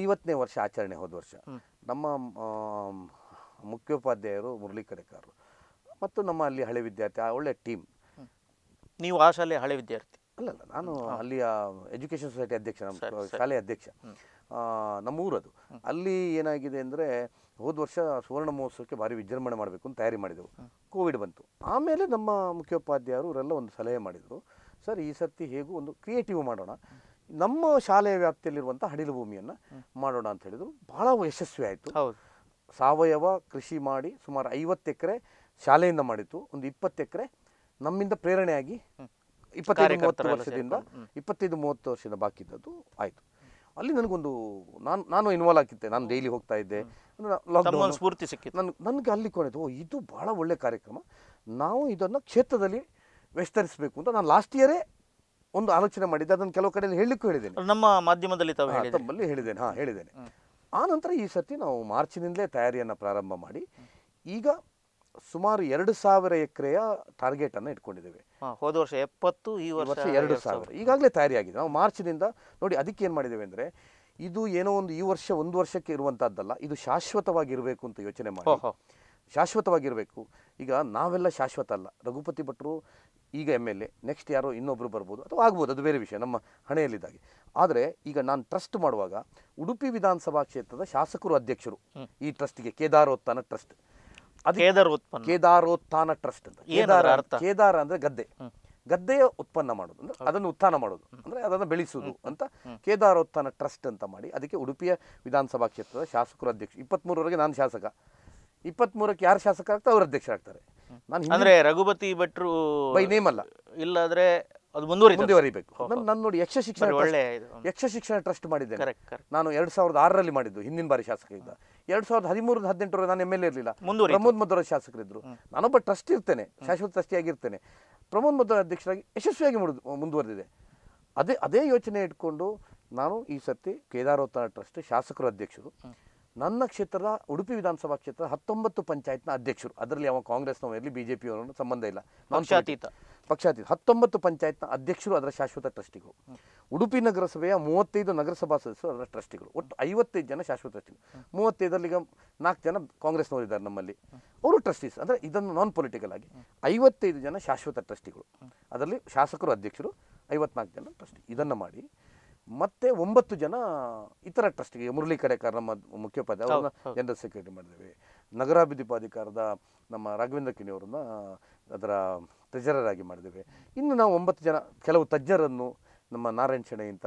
ಐವತ್ತನೇ ವರ್ಷ ಆಚರಣೆ ಹೋದ ವರ್ಷ ನಮ್ಮ ಮುಖ್ಯೋಪಾಧ್ಯಾಯರು ಮುರಳಿ ಕರೆಕಾರರು ಮತ್ತು ನಮ್ಮ ಅಲ್ಲಿ ಹಳೆ ವಿದ್ಯಾರ್ಥಿ ಆ ಒಳ್ಳೆ ಟೀಮ್ ನೀವು ಆ ಶಾಲೆಯ ಹಳೆ ವಿದ್ಯಾರ್ಥಿ ಅಲ್ಲಲ್ಲ ನಾನು ಅಲ್ಲಿಯ ಎಜುಕೇಷನ್ ಸೊಸೈಟಿ ಅಧ್ಯಕ್ಷ ನಮ್ಮ ಶಾಲೆಯ ಅಧ್ಯಕ್ಷ ಊರದು ಅಲ್ಲಿ ಏನಾಗಿದೆ ಅಂದರೆ ಹೋದ ವರ್ಷ ಸುವರ್ಣ ಮಹೋತ್ಸವಕ್ಕೆ ಭಾರಿ ವಿಜೃಂಭಣೆ ಮಾಡಬೇಕು ಅಂತ ತಯಾರಿ ಮಾಡಿದೆವು ಕೋವಿಡ್ ಬಂತು ಆಮೇಲೆ ನಮ್ಮ ಮುಖ್ಯೋಪಾಧ್ಯಾಯರು ಇವರೆಲ್ಲ ಒಂದು ಸಲಹೆ ಮಾಡಿದರು ಸರ್ ಈ ಸರ್ತಿ ಹೇಗೂ ಒಂದು ಕ್ರಿಯೇಟಿವ್ ಮಾಡೋಣ ನಮ್ಮ ಶಾಲೆಯ ವ್ಯಾಪ್ತಿಯಲ್ಲಿರುವಂಥ ಹಡಿಲು ಭೂಮಿಯನ್ನು ಮಾಡೋಣ ಅಂತ ಹೇಳಿದರು ಭಾಳ ಯಶಸ್ವಿ ಆಯಿತು ಸಾವಯವ ಕೃಷಿ ಮಾಡಿ ಸುಮಾರು ಐವತ್ತು ಎಕರೆ ಶಾಲೆಯಿಂದ ಮಾಡಿತ್ತು ಒಂದು ಇಪ್ಪತ್ತು ಎಕರೆ ನಮ್ಮಿಂದ ಪ್ರೇರಣೆಯಾಗಿ ಇಪ್ಪತ್ತೈದು ಮೂವತ್ತು ವರ್ಷದಿಂದ ಇಪ್ಪತ್ತೈದು ಮೂವತ್ತು ವರ್ಷದಿಂದ ಬಾಕಿ ಇದ್ದದ್ದು ಆಯಿತು ಅಲ್ಲಿ ನನಗೊಂದು ನಾನು ನಾನು ಇನ್ವಾಲ್ವ್ ಆಗಿದ್ದೆ ನಾನು ಡೈಲಿ ಹೋಗ್ತಾ ಇದ್ದೆ ಲಾಕ್ಡೌನ್ ಸ್ಫೂರ್ತಿ ಸಿಕ್ಕಿತ್ತು ನನ್ಗೆ ನನಗೆ ಅಲ್ಲಿ ಕೊನೆದು ಓ ಇದು ಭಾಳ ಒಳ್ಳೆ ಕಾರ್ಯಕ್ರಮ ನಾವು ಇದನ್ನು ಕ್ಷೇತ್ರದಲ್ಲಿ ವಿಸ್ತರಿಸಬೇಕು ಅಂತ ನಾನು ಲಾಸ್ಟ್ ಇಯರೇ ಒಂದು ಆಲೋಚನೆ ಮಾಡಿದ್ದೆ ಅದನ್ನು ಕೆಲವು ಕಡೆಯಲ್ಲಿ ಹೇಳಲಿಕ್ಕೂ ಹೇಳಿದ್ದೇನೆ ನಮ್ಮ ಮಾಧ್ಯಮದಲ್ಲಿ ತಮ್ಮಲ್ಲಿ ಹೇಳಿದ್ದೇನೆ ಹಾಂ ಹೇಳಿದ್ದೇನೆ ಆ ನಂತರ ಈ ಸರ್ತಿ ನಾವು ಮಾರ್ಚಿನಿಂದಲೇ ತಯಾರಿಯನ್ನು ಪ್ರಾರಂಭ ಮಾಡಿ ಈಗ ಸುಮಾರು ಎರಡು ಸಾವಿರ ಎಕರೆಯ ಟಾರ್ಗೆಟ್ ಅನ್ನು ಇಟ್ಕೊಂಡಿದ್ದೇವೆ ಹೋದ ವರ್ಷ ಎಪ್ಪತ್ತು ಈ ವರ್ಷ ಎರಡು ಸಾವಿರ ಈಗಾಗಲೇ ತಯಾರಿಯಾಗಿದೆ ನಾವು ಮಾರ್ಚ್ನಿಂದ ನೋಡಿ ಅದಕ್ಕೆ ಏನು ಮಾಡಿದ್ದೇವೆ ಅಂದರೆ ಇದು ಏನೋ ಒಂದು ಈ ವರ್ಷ ಒಂದು ವರ್ಷಕ್ಕೆ ಇರುವಂತಹದ್ದಲ್ಲ ಇದು ಶಾಶ್ವತವಾಗಿರಬೇಕು ಅಂತ ಯೋಚನೆ ಮಾಡಿ ಶಾಶ್ವತವಾಗಿರಬೇಕು ಈಗ ನಾವೆಲ್ಲ ಶಾಶ್ವತ ಅಲ್ಲ ರಘುಪತಿ ಭಟ್ರು ಈಗ ಎಮ್ ಎಲ್ ಎ ನೆಕ್ಸ್ಟ್ ಯಾರೋ ಇನ್ನೊಬ್ಬರು ಬರ್ಬೋದು ಅಥವಾ ಆಗ್ಬೋದು ಅದು ಬೇರೆ ವಿಷಯ ನಮ್ಮ ಹಣೆಯಲ್ಲಿದ್ದಾಗೆ ಆದರೆ ಈಗ ನಾನು ಟ್ರಸ್ಟ್ ಮಾಡುವಾಗ ಉಡುಪಿ ವಿಧಾನಸಭಾ ಕ್ಷೇತ್ರದ ಶಾಸಕರು ಅಧ್ಯಕ್ಷರು ಈ ಟ್ರಸ್ಟ್ಗೆ ಕೇದಾರೋತ್ಥಾನ ಟ್ರಸ್ಟ್ ಅದು ಕೇದಾರೋತ್ಥಾನ ಟ್ರಸ್ಟ್ ಅಂತ ಕೇದಾರ ಕೇದಾರ ಅಂದರೆ ಗದ್ದೆ ಗದ್ದೆಯ ಉತ್ಪನ್ನ ಮಾಡೋದು ಅಂದ್ರೆ ಅದನ್ನು ಉತ್ಥಾನ ಮಾಡೋದು ಅಂದ್ರೆ ಅದನ್ನು ಬೆಳೆಸೋದು ಅಂತ ಕೇದಾರೋತ್ಥಾನ ಟ್ರಸ್ಟ್ ಅಂತ ಮಾಡಿ ಅದಕ್ಕೆ ಉಡುಪಿಯ ವಿಧಾನಸಭಾ ಕ್ಷೇತ್ರದ ಶಾಸಕರು ಅಧ್ಯಕ್ಷ ಮೂರವರೆಗೆ ನಾನು ಶಾಸಕ ಇಪ್ಪತ್ತ್ಮೂರಕ್ಕೆ ಯಾರು ಶಾಸಕ ಆಗ್ತಾರೆ ಅವರು ಅಧ್ಯಕ್ಷರಾಗ್ತಾರೆ ಅಂದ್ರೆ ರಘುಪತಿ ಭಟ್ರು ಬೈ ನೇಮ್ ಅಲ್ಲ ಇಲ್ಲಾದ್ರೆ ಅದು ಮುಂದುವರಿಬೇಕು ನಾನು ನೋಡಿ ಯಕ್ಷ ಶಿಕ್ಷಣ ಒಳ್ಳೆ ಯಕ್ಷ ಶಿಕ್ಷಣ ಟ್ರಸ್ಟ್ ಮಾಡಿದ್ದೇನೆ ನಾನು ಎರಡ್ ಸಾವಿರದ ಆರರಲ್ಲಿ ಮಾಡಿದ್ದು ಹಿಂದಿನ ಬಾರಿ ಶಾಸಕರಿಂದ ಎರಡ್ ಸಾವಿರದ ಹದಿಮೂರು ಹದಿನೆಂಟರ ನಾನು ಎಮ್ ಎಲ್ ಎ ಇರಲಿಲ್ಲ ಪ್ರಮೋದ್ ಇದ್ದರು ಶಾಸಕರಿದ್ರು ನಾನೊಬ್ಬ ಟ್ರಸ್ಟ್ ಇರ್ತೇನೆ ಶಾಶ್ವತ ಆಗಿರ್ತೇನೆ ಪ್ರಮೋದ್ ಮಧ್ವರಾಜ್ ಅಧ್ಯಕ್ಷರಾಗಿ ಯಶಸ್ವಿಯಾಗಿ ಮುಂದುವರೆದಿದೆ ಅದೇ ಅದೇ ಯೋಚನೆ ಇಟ್ಕೊಂಡು ನಾನು ಈ ಸರ್ತಿ ಕೇದಾರೋತ್ತರ ಟ್ರಸ್ಟ್ ಶಾಸಕರು ಅಧ್ಯಕ್ಷರು ನನ್ನ ಕ್ಷೇತ್ರದ ಉಡುಪಿ ವಿಧಾನಸಭಾ ಕ್ಷೇತ್ರ ಹತ್ತೊಂಬತ್ತು ಪಂಚಾಯತ್ನ ಅಧ್ಯಕ್ಷರು ಅದರಲ್ಲಿ ಕಾಂಗ್ರೆಸ್ನವ ಇರಲಿ ಬಿ ಜೆ ಪಿಯವರನ್ನು ಸಂಬಂಧ ಇಲ್ಲ ಪಕ್ಷಾತೀತ ಪಕ್ಷಾತೀತ ಹತ್ತೊಂಬತ್ತು ಪಂಚಾಯತ್ನ ಅಧ್ಯಕ್ಷರು ಅದರ ಶಾಶ್ವತ ಟ್ರಸ್ಟಿಗಳು ಉಡುಪಿ ನಗರಸಭೆಯ ಮೂವತ್ತೈದು ನಗರಸಭಾ ಸದಸ್ಯರು ಅದರ ಟ್ರಸ್ಟಿಗಳು ಒಟ್ಟು ಐವತ್ತೈದು ಜನ ಶಾಶ್ವತ ಟ್ರಸ್ಟಿಗಳು ಮೂವತ್ತೈದರಲ್ಲಿ ಈಗ ನಾಲ್ಕು ಜನ ಕಾಂಗ್ರೆಸ್ನವರು ಇದ್ದಾರೆ ನಮ್ಮಲ್ಲಿ ಅವರು ಟ್ರಸ್ಟೀಸ್ ಅಂದರೆ ಇದನ್ನು ನಾನ್ ಪೊಲಿಟಿಕಲ್ ಆಗಿ ಐವತ್ತೈದು ಜನ ಶಾಶ್ವತ ಟ್ರಸ್ಟಿಗಳು ಅದರಲ್ಲಿ ಶಾಸಕರು ಅಧ್ಯಕ್ಷರು ಐವತ್ನಾಲ್ಕು ಜನ ಟ್ರಸ್ಟಿ ಇದನ್ನು ಮಾಡಿ ಮತ್ತೆ ಒಂಬತ್ತು ಜನ ಇತರ ಟ್ರಸ್ಟ್ಗೆ ಮುರಳಿ ಕಡೆಕಾರ ನಮ್ಮ ಮುಖ್ಯೋಪಾಧ್ಯಾಯ ಅವ್ರನ್ನ ಜನರಲ್ ಸೆಕ್ರೆಟರಿ ನಗರಾಭಿವೃದ್ಧಿ ಪ್ರಾಧಿಕಾರದ ನಮ್ಮ ರಾಘವೇಂದ್ರ ಕಿಣಿಯವರನ್ನ ಅದರ ಟ್ರೆಜರರ್ ಆಗಿ ಮಾಡಿದ್ದೇವೆ ಇನ್ನು ನಾವು ಒಂಬತ್ತು ಜನ ಕೆಲವು ತಜ್ಞರನ್ನು ನಮ್ಮ ನಾರಾಯಣ ಶೆಣೆ ಇಂಥ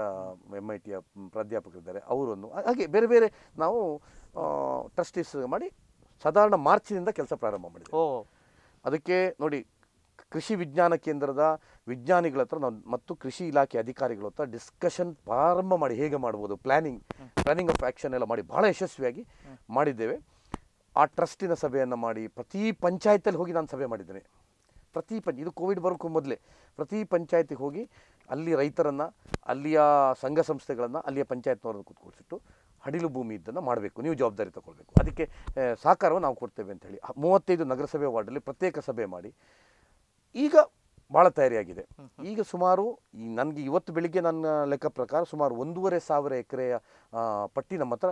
ಎಮ್ ಐ ಟಿಯ ಪ್ರಾಧ್ಯಾಪಕರಿದ್ದಾರೆ ಅವರನ್ನು ಹಾಗೆ ಬೇರೆ ಬೇರೆ ನಾವು ಟ್ರಸ್ಟೀಸ್ ಮಾಡಿ ಸಾಧಾರಣ ಮಾರ್ಚಿನಿಂದ ಕೆಲಸ ಪ್ರಾರಂಭ ಮಾಡಿದ್ದೇವೆ ಅದಕ್ಕೆ ನೋಡಿ ಕೃಷಿ ವಿಜ್ಞಾನ ಕೇಂದ್ರದ ವಿಜ್ಞಾನಿಗಳ ಹತ್ರ ನಾವು ಮತ್ತು ಕೃಷಿ ಇಲಾಖೆ ಅಧಿಕಾರಿಗಳ ಹತ್ರ ಡಿಸ್ಕಷನ್ ಪ್ರಾರಂಭ ಮಾಡಿ ಹೇಗೆ ಮಾಡ್ಬೋದು ಪ್ಲಾನಿಂಗ್ ಪ್ಲಾನಿಂಗ್ ಆಫ್ ಆ್ಯಕ್ಷನ್ ಎಲ್ಲ ಮಾಡಿ ಭಾಳ ಯಶಸ್ವಿಯಾಗಿ ಮಾಡಿದ್ದೇವೆ ಆ ಟ್ರಸ್ಟಿನ ಸಭೆಯನ್ನು ಮಾಡಿ ಪ್ರತಿ ಪಂಚಾಯತಲ್ಲಿ ಹೋಗಿ ನಾನು ಸಭೆ ಮಾಡಿದ್ದೇನೆ ಪ್ರತಿ ಪಂಚ ಇದು ಕೋವಿಡ್ ಬರೋಕ್ಕೂ ಮೊದಲೇ ಪ್ರತಿ ಪಂಚಾಯತಿಗೆ ಹೋಗಿ ಅಲ್ಲಿ ರೈತರನ್ನು ಅಲ್ಲಿಯ ಸಂಘ ಸಂಸ್ಥೆಗಳನ್ನು ಅಲ್ಲಿಯ ಪಂಚಾಯತ್ನವರನ್ನು ಕೂತ್ಕೊಳ್ಸಿಟ್ಟು ಹಡಿಲು ಭೂಮಿ ಇದ್ದನ್ನು ಮಾಡಬೇಕು ನೀವು ಜವಾಬ್ದಾರಿ ತಗೊಳ್ಬೇಕು ಅದಕ್ಕೆ ಸಹಕಾರವನ್ನು ನಾವು ಕೊಡ್ತೇವೆ ಅಂತ ಹೇಳಿ ಮೂವತ್ತೈದು ನಗರಸಭೆ ವಾರ್ಡಲ್ಲಿ ಪ್ರತ್ಯೇಕ ಸಭೆ ಮಾಡಿ ಈಗ ಭಾಳ ತಯಾರಿಯಾಗಿದೆ ಈಗ ಸುಮಾರು ಈ ನನಗೆ ಇವತ್ತು ಬೆಳಿಗ್ಗೆ ನನ್ನ ಲೆಕ್ಕ ಪ್ರಕಾರ ಸುಮಾರು ಒಂದೂವರೆ ಸಾವಿರ ಎಕರೆಯ ಪಟ್ಟಿ ನಮ್ಮ ಹತ್ರ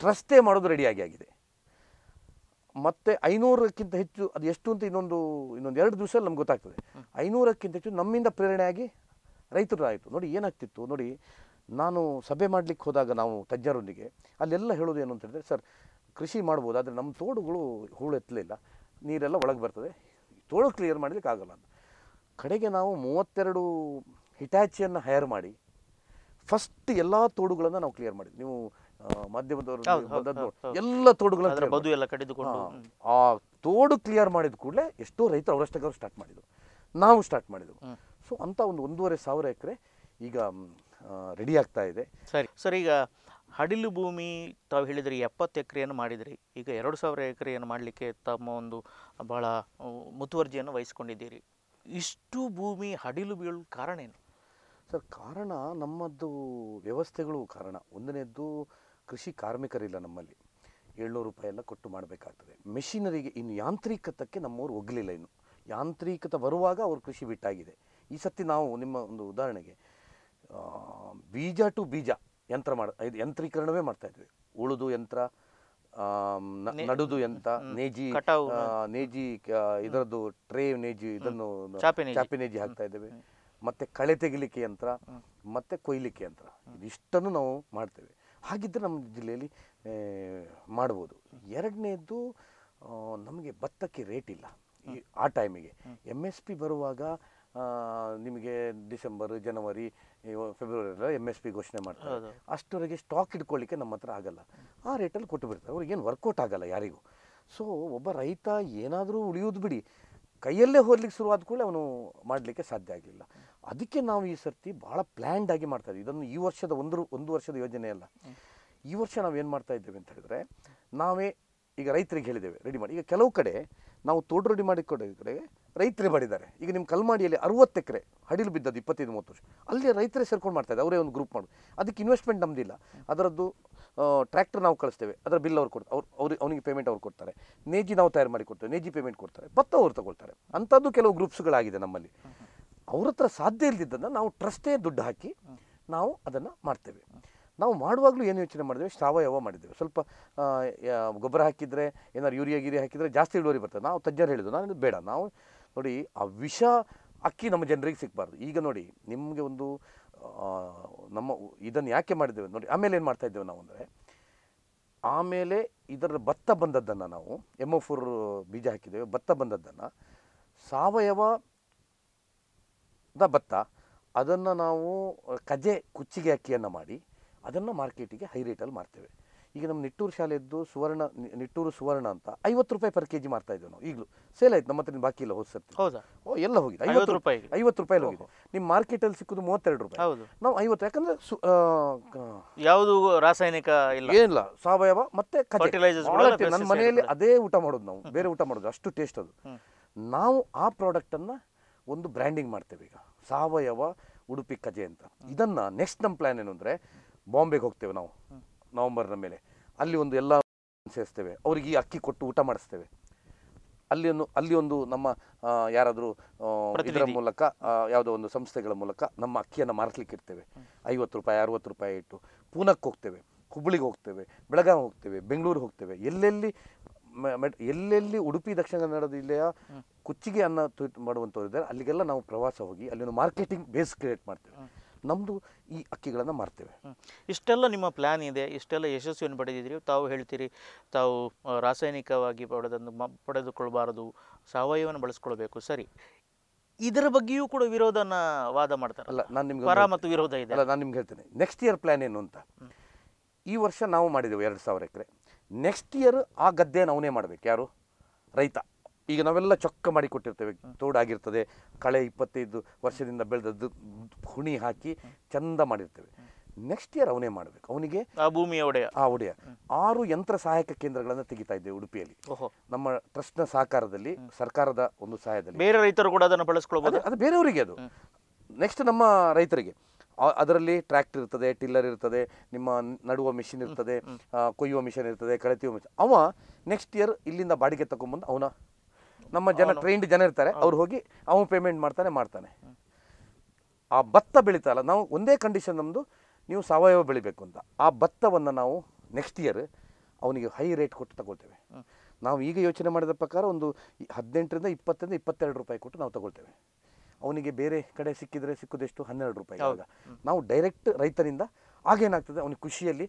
ಟ್ರಸ್ಟೇ ಮಾಡೋದು ರೆಡಿಯಾಗಿ ಆಗಿದೆ ಮತ್ತು ಐನೂರಕ್ಕಿಂತ ಹೆಚ್ಚು ಅದು ಎಷ್ಟು ಅಂತ ಇನ್ನೊಂದು ಇನ್ನೊಂದು ಎರಡು ದಿವಸ ನಮ್ಗೆ ಗೊತ್ತಾಗ್ತದೆ ಐನೂರಕ್ಕಿಂತ ಹೆಚ್ಚು ನಮ್ಮಿಂದ ಪ್ರೇರಣೆಯಾಗಿ ರೈತರು ಆಯಿತು ನೋಡಿ ಏನಾಗ್ತಿತ್ತು ನೋಡಿ ನಾನು ಸಭೆ ಮಾಡಲಿಕ್ಕೆ ಹೋದಾಗ ನಾವು ತಜ್ಞರೊಂದಿಗೆ ಅಲ್ಲೆಲ್ಲ ಹೇಳೋದು ಏನು ಅಂತ ಹೇಳಿದ್ರೆ ಸರ್ ಕೃಷಿ ಮಾಡ್ಬೋದು ಆದರೆ ನಮ್ಮ ತೋಡುಗಳು ಹೂಳು ಎತ್ತಲಿಲ್ಲ ನೀರೆಲ್ಲ ಒಳಗೆ ಬರ್ತದೆ ತೋಳು ಕ್ಲಿಯರ್ ಆಗಲ್ಲ ಅಂತ ಕಡೆಗೆ ನಾವು ಮೂವತ್ತೆರಡು ಹಿಟ್ಯಾಚಿಯನ್ನು ಹೈರ್ ಮಾಡಿ ಫಸ್ಟ್ ಎಲ್ಲ ತೋಡುಗಳನ್ನು ನಾವು ಕ್ಲಿಯರ್ ಮಾಡಿದ್ವಿ ನೀವು ಮಾಧ್ಯಮದವರು ಬಂದದ್ದು ಎಲ್ಲ ತೋಡುಗಳನ್ನು ಆ ತೋಡು ಕ್ಲಿಯರ್ ಮಾಡಿದ ಕೂಡಲೇ ಎಷ್ಟೋ ರೈತರು ಅವರಷ್ಟಕ್ಕೆ ಅವರು ಸ್ಟಾರ್ಟ್ ಮಾಡಿದ್ರು ನಾವು ಸ್ಟಾರ್ಟ್ ಮಾಡಿದ್ವು ಸೊ ಅಂಥ ಒಂದು ಒಂದೂವರೆ ಸಾವಿರ ಎಕರೆ ಈಗ ರೆಡಿ ಆಗ್ತಾ ಇದೆ ಸರಿ ಸರ್ ಈಗ ಹಡಿಲು ಭೂಮಿ ತಾವು ಹೇಳಿದರೆ ಎಪ್ಪತ್ತು ಎಕರೆಯನ್ನು ಮಾಡಿದಿರಿ ಈಗ ಎರಡು ಸಾವಿರ ಎಕರೆಯನ್ನು ಮಾಡಲಿಕ್ಕೆ ತಮ್ಮ ಒಂದು ಭಾಳ ಮುತುವರ್ಜಿಯನ್ನು ವಹಿಸ್ಕೊಂಡಿದ್ದೀರಿ ಇಷ್ಟು ಭೂಮಿ ಹಡಿಲು ಬೀಳಲು ಕಾರಣ ಏನು ಸರ್ ಕಾರಣ ನಮ್ಮದು ವ್ಯವಸ್ಥೆಗಳು ಕಾರಣ ಒಂದನೇದ್ದು ಕೃಷಿ ಕಾರ್ಮಿಕರಿಲ್ಲ ನಮ್ಮಲ್ಲಿ ಏಳ್ನೂರು ರೂಪಾಯಿ ಎಲ್ಲ ಕೊಟ್ಟು ಮಾಡಬೇಕಾಗ್ತದೆ ಮೆಷಿನರಿಗೆ ಇನ್ನು ಯಾಂತ್ರಿಕತಕ್ಕೆ ನಮ್ಮವರು ಒಗ್ಲಿಲ್ಲ ಇನ್ನು ಯಾಂತ್ರಿಕತೆ ಬರುವಾಗ ಅವ್ರು ಕೃಷಿ ಬಿಟ್ಟಾಗಿದೆ ಈ ಸತಿ ನಾವು ನಿಮ್ಮ ಒಂದು ಉದಾಹರಣೆಗೆ ಬೀಜ ಟು ಬೀಜ ಯಂತ್ರ ಮಾಡ ಇದು ಯಂತ್ರೀಕರಣವೇ ಮಾಡ್ತಾ ಇದ್ವಿ ಉಳಿದು ಯಂತ್ರ ನಡುದು ಯಂತ್ರ ನೇಜಿ ನೇಜಿ ಇದರದ್ದು ಟ್ರೇ ನೇಜಿ ಇದನ್ನು ಚಾಪೆ ನೇಜಿ ಹಾಕ್ತಾ ಇದ್ದೇವೆ ಮತ್ತೆ ಕಳೆ ತೆಗಿಲಿಕ್ಕೆ ಯಂತ್ರ ಮತ್ತೆ ಕೊಯ್ಲಿಕ್ಕೆ ಯಂತ್ರ ಇದಿಷ್ಟನ್ನು ನಾವು ಮಾಡ್ತೇವೆ ಹಾಗಿದ್ರೆ ನಮ್ಮ ಜಿಲ್ಲೆಯಲ್ಲಿ ಮಾಡ್ಬೋದು ಎರಡನೇದು ನಮಗೆ ಭತ್ತಕ್ಕೆ ರೇಟ್ ಇಲ್ಲ ಈ ಆ ಟೈಮಿಗೆ ಎಮ್ ಎಸ್ ಪಿ ಬರುವಾಗ ನಿಮಗೆ ಡಿಸೆಂಬರ್ ಜನವರಿ ಫೆಬ್ರವರಿ ಫೆಬ್ರವರಿಯಲ್ಲಿ ಎಮ್ ಎಸ್ ಪಿ ಘೋಷಣೆ ಮಾಡ್ತಾರೆ ಅಷ್ಟರವರೆಗೆ ಸ್ಟಾಕ್ ಇಟ್ಕೊಳ್ಳಿಕ್ಕೆ ನಮ್ಮ ಹತ್ರ ಆಗಲ್ಲ ಆ ರೇಟಲ್ಲಿ ಕೊಟ್ಟು ಬಿಡ್ತಾರೆ ಅವ್ರಿಗೇನು ವರ್ಕೌಟ್ ಆಗಲ್ಲ ಯಾರಿಗೂ ಸೊ ಒಬ್ಬ ರೈತ ಏನಾದರೂ ಉಳಿಯೋದು ಬಿಡಿ ಕೈಯಲ್ಲೇ ಹೋಗ್ಲಿಕ್ಕೆ ಶುರುವಾದ ಕೂಡ ಅವನು ಮಾಡಲಿಕ್ಕೆ ಸಾಧ್ಯ ಆಗಲಿಲ್ಲ ಅದಕ್ಕೆ ನಾವು ಈ ಸರ್ತಿ ಭಾಳ ಪ್ಲ್ಯಾಂಡ್ ಆಗಿ ಮಾಡ್ತಾ ಇದ್ದೀವಿ ಇದನ್ನು ಈ ವರ್ಷದ ಒಂದು ಒಂದು ವರ್ಷದ ಯೋಜನೆ ಅಲ್ಲ ಈ ವರ್ಷ ನಾವು ಏನು ಮಾಡ್ತಾ ಇದ್ದೇವೆ ಅಂತ ಹೇಳಿದ್ರೆ ನಾವೇ ಈಗ ರೈತರಿಗೆ ಹೇಳಿದ್ದೇವೆ ರೆಡಿ ಮಾಡಿ ಈಗ ಕೆಲವು ಕಡೆ ನಾವು ತೋಡು ರೂಢಿ ಕಡೆ ರೈತರೇ ಮಾಡಿದ್ದಾರೆ ಈಗ ನಿಮ್ಮ ಕಲ್ಮಾಡಿಯಲ್ಲಿ ಅರುವತ್ತು ಎಕರೆ ಹಡಿಲು ಬಿದ್ದದ್ದು ಇಪ್ಪತ್ತೈದು ಮೂವತ್ತು ವರ್ಷ ಅಲ್ಲಿ ರೈತರೇ ಸೇರ್ಕೊಂಡು ಮಾಡ್ತಾಯಿದೆ ಅವರೇ ಒಂದು ಗ್ರೂಪ್ ಮಾಡಿ ಅದಕ್ಕೆ ಇನ್ವೆಸ್ಟ್ಮೆಂಟ್ ನಮ್ಮದಿಲ್ಲ ಅದರದ್ದು ಟ್ರ್ಯಾಕ್ಟರ್ ನಾವು ಕಳಿಸ್ತೇವೆ ಅದರ ಬಿಲ್ ಅವ್ರು ಕೊಡ್ತಾರೆ ಅವ್ರು ಅವ್ರು ಅವನಿಗೆ ಪೇಮೆಂಟ್ ಅವ್ರು ಕೊಡ್ತಾರೆ ನೇಜಿ ನಾವು ತಯಾರು ಮಾಡಿ ಕೊಡ್ತೇವೆ ನೇಜಿ ಪೇಮೆಂಟ್ ಕೊಡ್ತಾರೆ ಭತ್ತ ಅವ್ರು ತಗೊಳ್ತಾರೆ ಅಂಥದ್ದು ಕೆಲವು ಗ್ರೂಪ್ಸ್ಗಳಾಗಿದೆ ನಮ್ಮಲ್ಲಿ ಅವ್ರ ಹತ್ರ ಸಾಧ್ಯ ಇಲ್ಲದಿದ್ದನ್ನು ನಾವು ಟ್ರಸ್ಟೇ ದುಡ್ಡು ಹಾಕಿ ನಾವು ಅದನ್ನು ಮಾಡ್ತೇವೆ ನಾವು ಮಾಡುವಾಗಲೂ ಏನು ಯೋಚನೆ ಮಾಡಿದ್ವಿ ಸಾವಯವ ಮಾಡಿದ್ದೇವೆ ಸ್ವಲ್ಪ ಗೊಬ್ಬರ ಹಾಕಿದರೆ ಏನಾದ್ರು ಯೂರಿಯಾ ಗಿರಿ ಹಾಕಿದರೆ ಜಾಸ್ತಿ ಇಳುವರಿ ಬರ್ತದೆ ನಾವು ತಜ್ಞರು ಹೇಳಿದ್ದು ನಾನು ಬೇಡ ನಾವು ನೋಡಿ ಆ ವಿಷ ಅಕ್ಕಿ ನಮ್ಮ ಜನರಿಗೆ ಸಿಗಬಾರ್ದು ಈಗ ನೋಡಿ ನಿಮಗೆ ಒಂದು ನಮ್ಮ ಇದನ್ನು ಯಾಕೆ ಮಾಡಿದ್ದೇವೆ ನೋಡಿ ಆಮೇಲೆ ಏನು ಮಾಡ್ತಾಯಿದ್ದೇವೆ ನಾವು ಅಂದರೆ ಆಮೇಲೆ ಇದರ ಭತ್ತ ಬಂದದ್ದನ್ನು ನಾವು ಎಮ್ ಫೋರ್ ಬೀಜ ಹಾಕಿದ್ದೇವೆ ಭತ್ತ ಬಂದದ್ದನ್ನು ದ ಭತ್ತ ಅದನ್ನು ನಾವು ಕಜೆ ಕುಚ್ಚಿಗೆ ಅಕ್ಕಿಯನ್ನು ಮಾಡಿ ಅದನ್ನು ಮಾರ್ಕೆಟಿಗೆ ಹೈ ರೇಟಲ್ಲಿ ಮಾರ್ತೇವೆ ಈಗ ನಮ್ಮ ನಿಟ್ಟೂರು ಶಾಲೆದ್ದು ಸುವರ್ಣ ನಿಟ್ಟೂರು ಸುವರ್ಣ ಅಂತ ಐವತ್ತು ರೂಪಾಯಿ ಪರ್ ಕೆ ಜಿ ಮಾರ್ತಾ ಇದ್ದೇವೆ ನಾವು ಈಗಲೂ ಸೇಲ್ ಆಯ್ತು ನಮ್ಮ ಹತ್ರ ಬಾಕಿ ಇಲ್ಲ ಹೋದ ಸರ್ತಿ ಓ ಎಲ್ಲ ಹೋಗಿದೆ ಐವತ್ತು ರೂಪಾಯಿ ಐವತ್ತು ರೂಪಾಯಿ ಹೋಗಿದೆ ನಿಮ್ಮ ಮಾರ್ಕೆಟಲ್ಲಿ ಸಿಕ್ಕುದು ಮೂವತ್ತೆರಡು ರೂಪಾಯಿ ಹೌದು ನಾವು ಐವತ್ತು ಯಾಕಂದ್ರೆ ಯಾವುದು ರಾಸಾಯನಿಕ ಇಲ್ಲ ಏನಿಲ್ಲ ಸಾವಯವ ಮತ್ತೆ ನನ್ನ ಮನೆಯಲ್ಲಿ ಅದೇ ಊಟ ಮಾಡೋದು ನಾವು ಬೇರೆ ಊಟ ಮಾಡೋದು ಅಷ್ಟು ಟೇಸ್ಟ್ ಅದು ನಾವು ಆ ಪ್ರಾಡಕ್ಟನ್ನು ಒಂದು ಬ್ರ್ಯಾಂಡಿಂಗ್ ಮಾಡ್ತೇವೆ ಈಗ ಸಾವಯವ ಉಡುಪಿ ಕಜೆ ಅಂತ ಇದನ್ನು ನೆಕ್ಸ್ಟ್ ನಮ್ಮ ಪ್ಲ್ಯಾನ್ ಏನು ಅಂದರೆ ಬಾಂಬೆಗೆ ಹೋಗ್ತೇವೆ ನಾವು ನವಂಬರ್ನ ಮೇಲೆ ಅಲ್ಲಿ ಒಂದು ಎಲ್ಲ ಸೇರಿಸ್ತೇವೆ ಅವ್ರಿಗೆ ಈ ಅಕ್ಕಿ ಕೊಟ್ಟು ಊಟ ಮಾಡಿಸ್ತೇವೆ ಅಲ್ಲಿ ಒಂದು ಅಲ್ಲಿ ಒಂದು ನಮ್ಮ ಯಾರಾದರೂ ಇದರ ಮೂಲಕ ಯಾವುದೋ ಒಂದು ಸಂಸ್ಥೆಗಳ ಮೂಲಕ ನಮ್ಮ ಅಕ್ಕಿಯನ್ನು ಮಾರ್ಸ್ಲಿಕ್ಕೆ ಇರ್ತೇವೆ ಐವತ್ತು ರೂಪಾಯಿ ಅರುವತ್ತು ರೂಪಾಯಿ ಇಟ್ಟು ಪೂನಕ್ಕೆ ಹೋಗ್ತೇವೆ ಹುಬ್ಬಳ್ಳಿಗೆ ಹೋಗ್ತೇವೆ ಬೆಳಗಾವಿ ಹೋಗ್ತೇವೆ ಬೆಂಗಳೂರು ಹೋಗ್ತೇವೆ ಎಲ್ಲೆಲ್ಲಿ ಎಲ್ಲೆಲ್ಲಿ ಉಡುಪಿ ದಕ್ಷಿಣ ಕನ್ನಡ ಜಿಲ್ಲೆಯ ಕುಚ್ಚಿಗೆ ಅನ್ನ ಮಾಡುವಂಥವ್ರು ಇದ್ದಾರೆ ಅಲ್ಲಿಗೆಲ್ಲ ನಾವು ಪ್ರವಾಸ ಹೋಗಿ ಅಲ್ಲಿ ಒಂದು ಮಾರ್ಕೆಟಿಂಗ್ ಬೇಸ್ ಕ್ರಿಯೇಟ್ ಮಾಡ್ತೇವೆ ನಮ್ಮದು ಈ ಅಕ್ಕಿಗಳನ್ನು ಮಾರ್ತೇವೆ ಇಷ್ಟೆಲ್ಲ ನಿಮ್ಮ ಪ್ಲ್ಯಾನ್ ಇದೆ ಇಷ್ಟೆಲ್ಲ ಯಶಸ್ವಿಯನ್ನು ಪಡೆದಿದ್ದೀರಿ ತಾವು ಹೇಳ್ತೀರಿ ತಾವು ರಾಸಾಯನಿಕವಾಗಿ ಪಡೆದನ್ನು ಪಡೆದುಕೊಳ್ಬಾರದು ಸಾವಯವವನ್ನು ಬಳಸ್ಕೊಳ್ಬೇಕು ಸರಿ ಇದರ ಬಗ್ಗೆಯೂ ಕೂಡ ವಿರೋಧನ ವಾದ ಮಾಡ್ತಾರೆ ಅಲ್ಲ ನಾನು ನಿಮ್ಗೆ ಪರ ಮತ್ತು ವಿರೋಧ ಇದೆ ಅಲ್ಲ ನಾನು ನಿಮ್ಗೆ ಹೇಳ್ತೇನೆ ನೆಕ್ಸ್ಟ್ ಇಯರ್ ಪ್ಲ್ಯಾನ್ ಏನು ಅಂತ ಈ ವರ್ಷ ನಾವು ಮಾಡಿದೆವು ಎರಡು ಸಾವಿರ ಎಕರೆ ನೆಕ್ಸ್ಟ್ ಇಯರ್ ಆ ಗದ್ದೆ ಅವನೇ ಮಾಡಬೇಕು ಯಾರು ರೈತ ಈಗ ನಾವೆಲ್ಲ ಚೊಕ್ಕ ಮಾಡಿ ಕೊಟ್ಟಿರ್ತೇವೆ ತೋಡಾಗಿರ್ತದೆ ಕಳೆ ಇಪ್ಪತ್ತೈದು ವರ್ಷದಿಂದ ಬೆಳೆದದ್ದು ಹುಣಿ ಹಾಕಿ ಚಂದ ಮಾಡಿರ್ತೇವೆ ನೆಕ್ಸ್ಟ್ ಇಯರ್ ಅವನೇ ಮಾಡಬೇಕು ಅವನಿಗೆ ಆ ಭೂಮಿಯ ಒಡೆಯ ಆ ಒಡೆಯ ಆರು ಯಂತ್ರ ಸಹಾಯಕ ಕೇಂದ್ರಗಳನ್ನು ತೆಗಿತಾ ಇದ್ದೇವೆ ಉಡುಪಿಯಲ್ಲಿ ನಮ್ಮ ಟ್ರಸ್ಟ್ನ ಸಹಕಾರದಲ್ಲಿ ಸರ್ಕಾರದ ಒಂದು ಸಹಾಯದಲ್ಲಿ ಬೇರೆ ರೈತರು ಕೂಡ ಅದನ್ನು ಬಳಸ್ಕೊಳ್ಬೋದು ಅದು ಬೇರೆಯವರಿಗೆ ಅದು ನೆಕ್ಸ್ಟ್ ನಮ್ಮ ರೈತರಿಗೆ ಅದರಲ್ಲಿ ಟ್ರ್ಯಾಕ್ಟರ್ ಇರ್ತದೆ ಟಿಲ್ಲರ್ ಇರ್ತದೆ ನಿಮ್ಮ ನಡುವ ಮಿಷಿನ್ ಇರ್ತದೆ ಕೊಯ್ಯುವ ಮಿಷಿನ್ ಇರ್ತದೆ ಕಳೆತಿಯುವ ಮಿಷನ್ ಅವ ನೆಕ್ಸ್ಟ್ ಇಯರ್ ಇಲ್ಲಿಂದ ಬಾಡಿಗೆ ತಗೊಂಡ್ಬಂದು ಅವನ ನಮ್ಮ ಜನ ಟ್ರೈನ್ಡ್ ಜನ ಇರ್ತಾರೆ ಅವ್ರು ಹೋಗಿ ಅವನು ಪೇಮೆಂಟ್ ಮಾಡ್ತಾನೆ ಮಾಡ್ತಾನೆ ಆ ಭತ್ತ ಬೆಳೀತಲ್ಲ ನಾವು ಒಂದೇ ಕಂಡೀಷನ್ ನಮ್ಮದು ನೀವು ಸಾವಯವ ಬೆಳಿಬೇಕು ಅಂತ ಆ ಭತ್ತವನ್ನು ನಾವು ನೆಕ್ಸ್ಟ್ ಇಯರ್ ಅವನಿಗೆ ಹೈ ರೇಟ್ ಕೊಟ್ಟು ತಗೊಳ್ತೇವೆ ನಾವು ಈಗ ಯೋಚನೆ ಮಾಡಿದ ಪ್ರಕಾರ ಒಂದು ಹದಿನೆಂಟರಿಂದ ಇಪ್ಪತ್ತರಿಂದ ಇಪ್ಪತ್ತೆರಡು ರೂಪಾಯಿ ಕೊಟ್ಟು ನಾವು ತಗೊಳ್ತೇವೆ ಅವನಿಗೆ ಬೇರೆ ಕಡೆ ಸಿಕ್ಕಿದ್ರೆ ಸಿಕ್ಕದೆಷ್ಟು ಹನ್ನೆರಡು ರೂಪಾಯಿ ಆಗ ನಾವು ಡೈರೆಕ್ಟ್ ರೈತರಿಂದ ಆಗೇನಾಗ್ತದೆ ಅವನಿಗೆ ಖುಷಿಯಲ್ಲಿ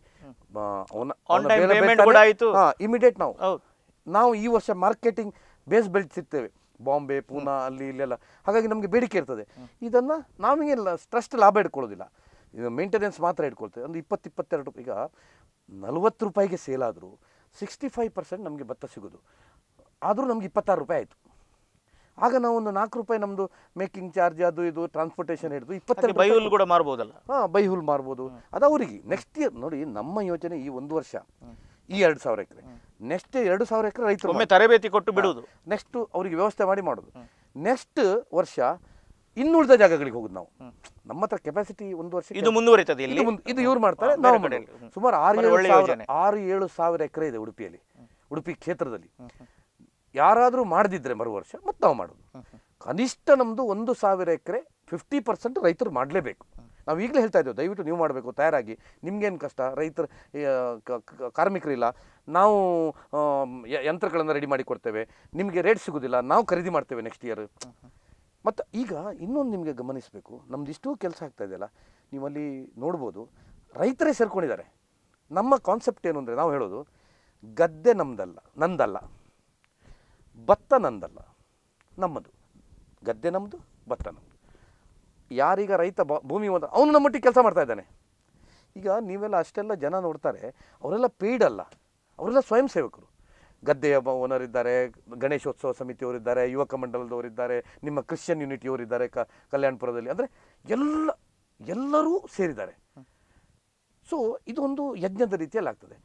ಇಮಿಡಿಯೇಟ್ ನಾವು ನಾವು ಈ ವರ್ಷ ಮಾರ್ಕೆಟಿಂಗ್ ಬೇಸ್ ಸಿಗ್ತೇವೆ ಬಾಂಬೆ ಪೂನಾ ಅಲ್ಲಿ ಇಲ್ಲೆಲ್ಲ ಹಾಗಾಗಿ ನಮಗೆ ಬೇಡಿಕೆ ಇರ್ತದೆ ಇದನ್ನು ನಮಗೆ ಸ್ಟ್ರಸ್ಟ್ ಲಾಭ ಇಟ್ಕೊಳ್ಳೋದಿಲ್ಲ ಇದು ಮೇಂಟೆನೆನ್ಸ್ ಮಾತ್ರ ಇಟ್ಕೊಳ್ತೇವೆ ಅಂದರೆ ಇಪ್ಪತ್ತು ಇಪ್ಪತ್ತೆರಡು ಈಗ ನಲವತ್ತು ರೂಪಾಯಿಗೆ ಸೇಲ್ ಆದರೂ ಸಿಕ್ಸ್ಟಿ ಫೈವ್ ಪರ್ಸೆಂಟ್ ನಮಗೆ ಭತ್ತ ಸಿಗೋದು ಆದರೂ ನಮ್ಗೆ ಇಪ್ಪತ್ತಾರು ರೂಪಾಯಿ ಆಯಿತು ಆಗ ನಾವು ಒಂದು ನಾಲ್ಕು ರೂಪಾಯಿ ನಮ್ಮದು ಮೇಕಿಂಗ್ ಚಾರ್ಜ್ ಅದು ಇದು ಟ್ರಾನ್ಸ್ಪೋರ್ಟೇಷನ್ ಹಿಡಿದು ಇಪ್ಪತ್ತೆರಡು ಬೈಹುಲ್ ಕೂಡ ಮಾರ್ಬೋದಲ್ಲ ಹಾಂ ಬೈಹುಲ್ ಮಾರ್ಬೋದು ಅದು ಅವರಿಗೆ ನೆಕ್ಸ್ಟ್ ಇಯರ್ ನೋಡಿ ನಮ್ಮ ಯೋಚನೆ ಈ ಒಂದು ವರ್ಷ ಈ ಎರಡು ಸಾವಿರ ಎಕರೆ ನೆಕ್ಸ್ಟ್ ಎರಡು ಸಾವಿರ ಎಕರೆ ರೈತರು ಒಮ್ಮೆ ತರಬೇತಿ ಕೊಟ್ಟು ಬಿಡುವುದು ನೆಕ್ಸ್ಟ್ ಅವರಿಗೆ ವ್ಯವಸ್ಥೆ ಮಾಡಿ ಮಾಡುದು ನೆಕ್ಸ್ಟ್ ವರ್ಷ ಇನ್ನುಳಿದ ಜಾಗಗಳಿಗೆ ಹೋಗುದು ನಾವು ನಮ್ಮ ಹತ್ರ ಕೆಪಾಸಿಟಿ ಒಂದು ವರ್ಷ ಇದು ಮುಂದುವರಿತದೆ ಇದು ಇವ್ರು ಮಾಡ್ತಾರೆ ನಾವು ಸುಮಾರು ಆರು ಏಳು ಆರು ಏಳು ಸಾವಿರ ಎಕರೆ ಇದೆ ಉಡುಪಿಯಲ್ಲಿ ಉಡುಪಿ ಕ್ಷೇತ್ರದಲ್ಲಿ ಯಾರಾದರೂ ಮಾಡದಿದ್ರೆ ಮರು ವರ್ಷ ಮತ್ತೆ ನಾವು ಮಾಡೋದು ಕನಿಷ್ಠ ನಮ್ಮದು ಒಂದು ಸಾವಿರ ಎಕರೆ ಫಿಫ್ಟಿ ಪರ್ಸೆಂಟ್ ರೈತರು ಮಾಡಲೇಬೇಕು ನಾವು ಈಗಲೇ ಹೇಳ್ತಾ ಇದ್ದೇವೆ ದಯವಿಟ್ಟು ನೀವು ಮಾಡಬೇಕು ತಯಾರಾಗಿ ನಿಮಗೇನು ಕಷ್ಟ ರೈತರು ಕಾರ್ಮಿಕರಿಲ್ಲ ನಾವು ಯಂತ್ರಗಳನ್ನು ರೆಡಿ ಮಾಡಿ ಕೊಡ್ತೇವೆ ನಿಮಗೆ ರೇಟ್ ಸಿಗೋದಿಲ್ಲ ನಾವು ಖರೀದಿ ಮಾಡ್ತೇವೆ ನೆಕ್ಸ್ಟ್ ಇಯರ್ ಮತ್ತು ಈಗ ಇನ್ನೊಂದು ನಿಮಗೆ ಗಮನಿಸಬೇಕು ನಮ್ದು ಕೆಲಸ ಆಗ್ತಾ ಇದೆಯಲ್ಲ ನೀವಲ್ಲಿ ನೋಡ್ಬೋದು ರೈತರೇ ಸೇರ್ಕೊಂಡಿದ್ದಾರೆ ನಮ್ಮ ಕಾನ್ಸೆಪ್ಟ್ ಏನು ಅಂದರೆ ನಾವು ಹೇಳೋದು ಗದ್ದೆ ನಮ್ಮದಲ್ಲ ನಂದಲ್ಲ ಭತ್ತ ನಂದಲ್ಲ ನಮ್ಮದು ಗದ್ದೆ ನಮ್ಮದು ಭತ್ತ ನಮ್ಮದು ಯಾರೀಗ ರೈತ ಭೂಮಿ ಒಂದು ಅವನು ನಮ್ಮ ಕೆಲಸ ಮಾಡ್ತಾ ಇದ್ದಾನೆ ಈಗ ನೀವೆಲ್ಲ ಅಷ್ಟೆಲ್ಲ ಜನ ನೋಡ್ತಾರೆ ಅವರೆಲ್ಲ ಪೇಯ್ಡ್ ಅಲ್ಲ ಅವರೆಲ್ಲ ಸ್ವಯಂ ಸೇವಕರು ಗದ್ದೆಯ ಓನರ್ ಇದ್ದಾರೆ ಗಣೇಶೋತ್ಸವ ಸಮಿತಿಯವರಿದ್ದಾರೆ ಯುವಕ ಮಂಡಲದವರಿದ್ದಾರೆ ನಿಮ್ಮ ಕ್ರಿಶ್ಚಿಯನ್ ಯೂನಿಟಿಯವರಿದ್ದಾರೆ ಕ ಕಲ್ಯಾಣಪುರದಲ್ಲಿ ಅಂದರೆ ಎಲ್ಲ ಎಲ್ಲರೂ ಸೇರಿದ್ದಾರೆ ಸೊ ಇದೊಂದು ಯಜ್ಞದ ರೀತಿಯಲ್ಲಿ ಆಗ್ತದೆ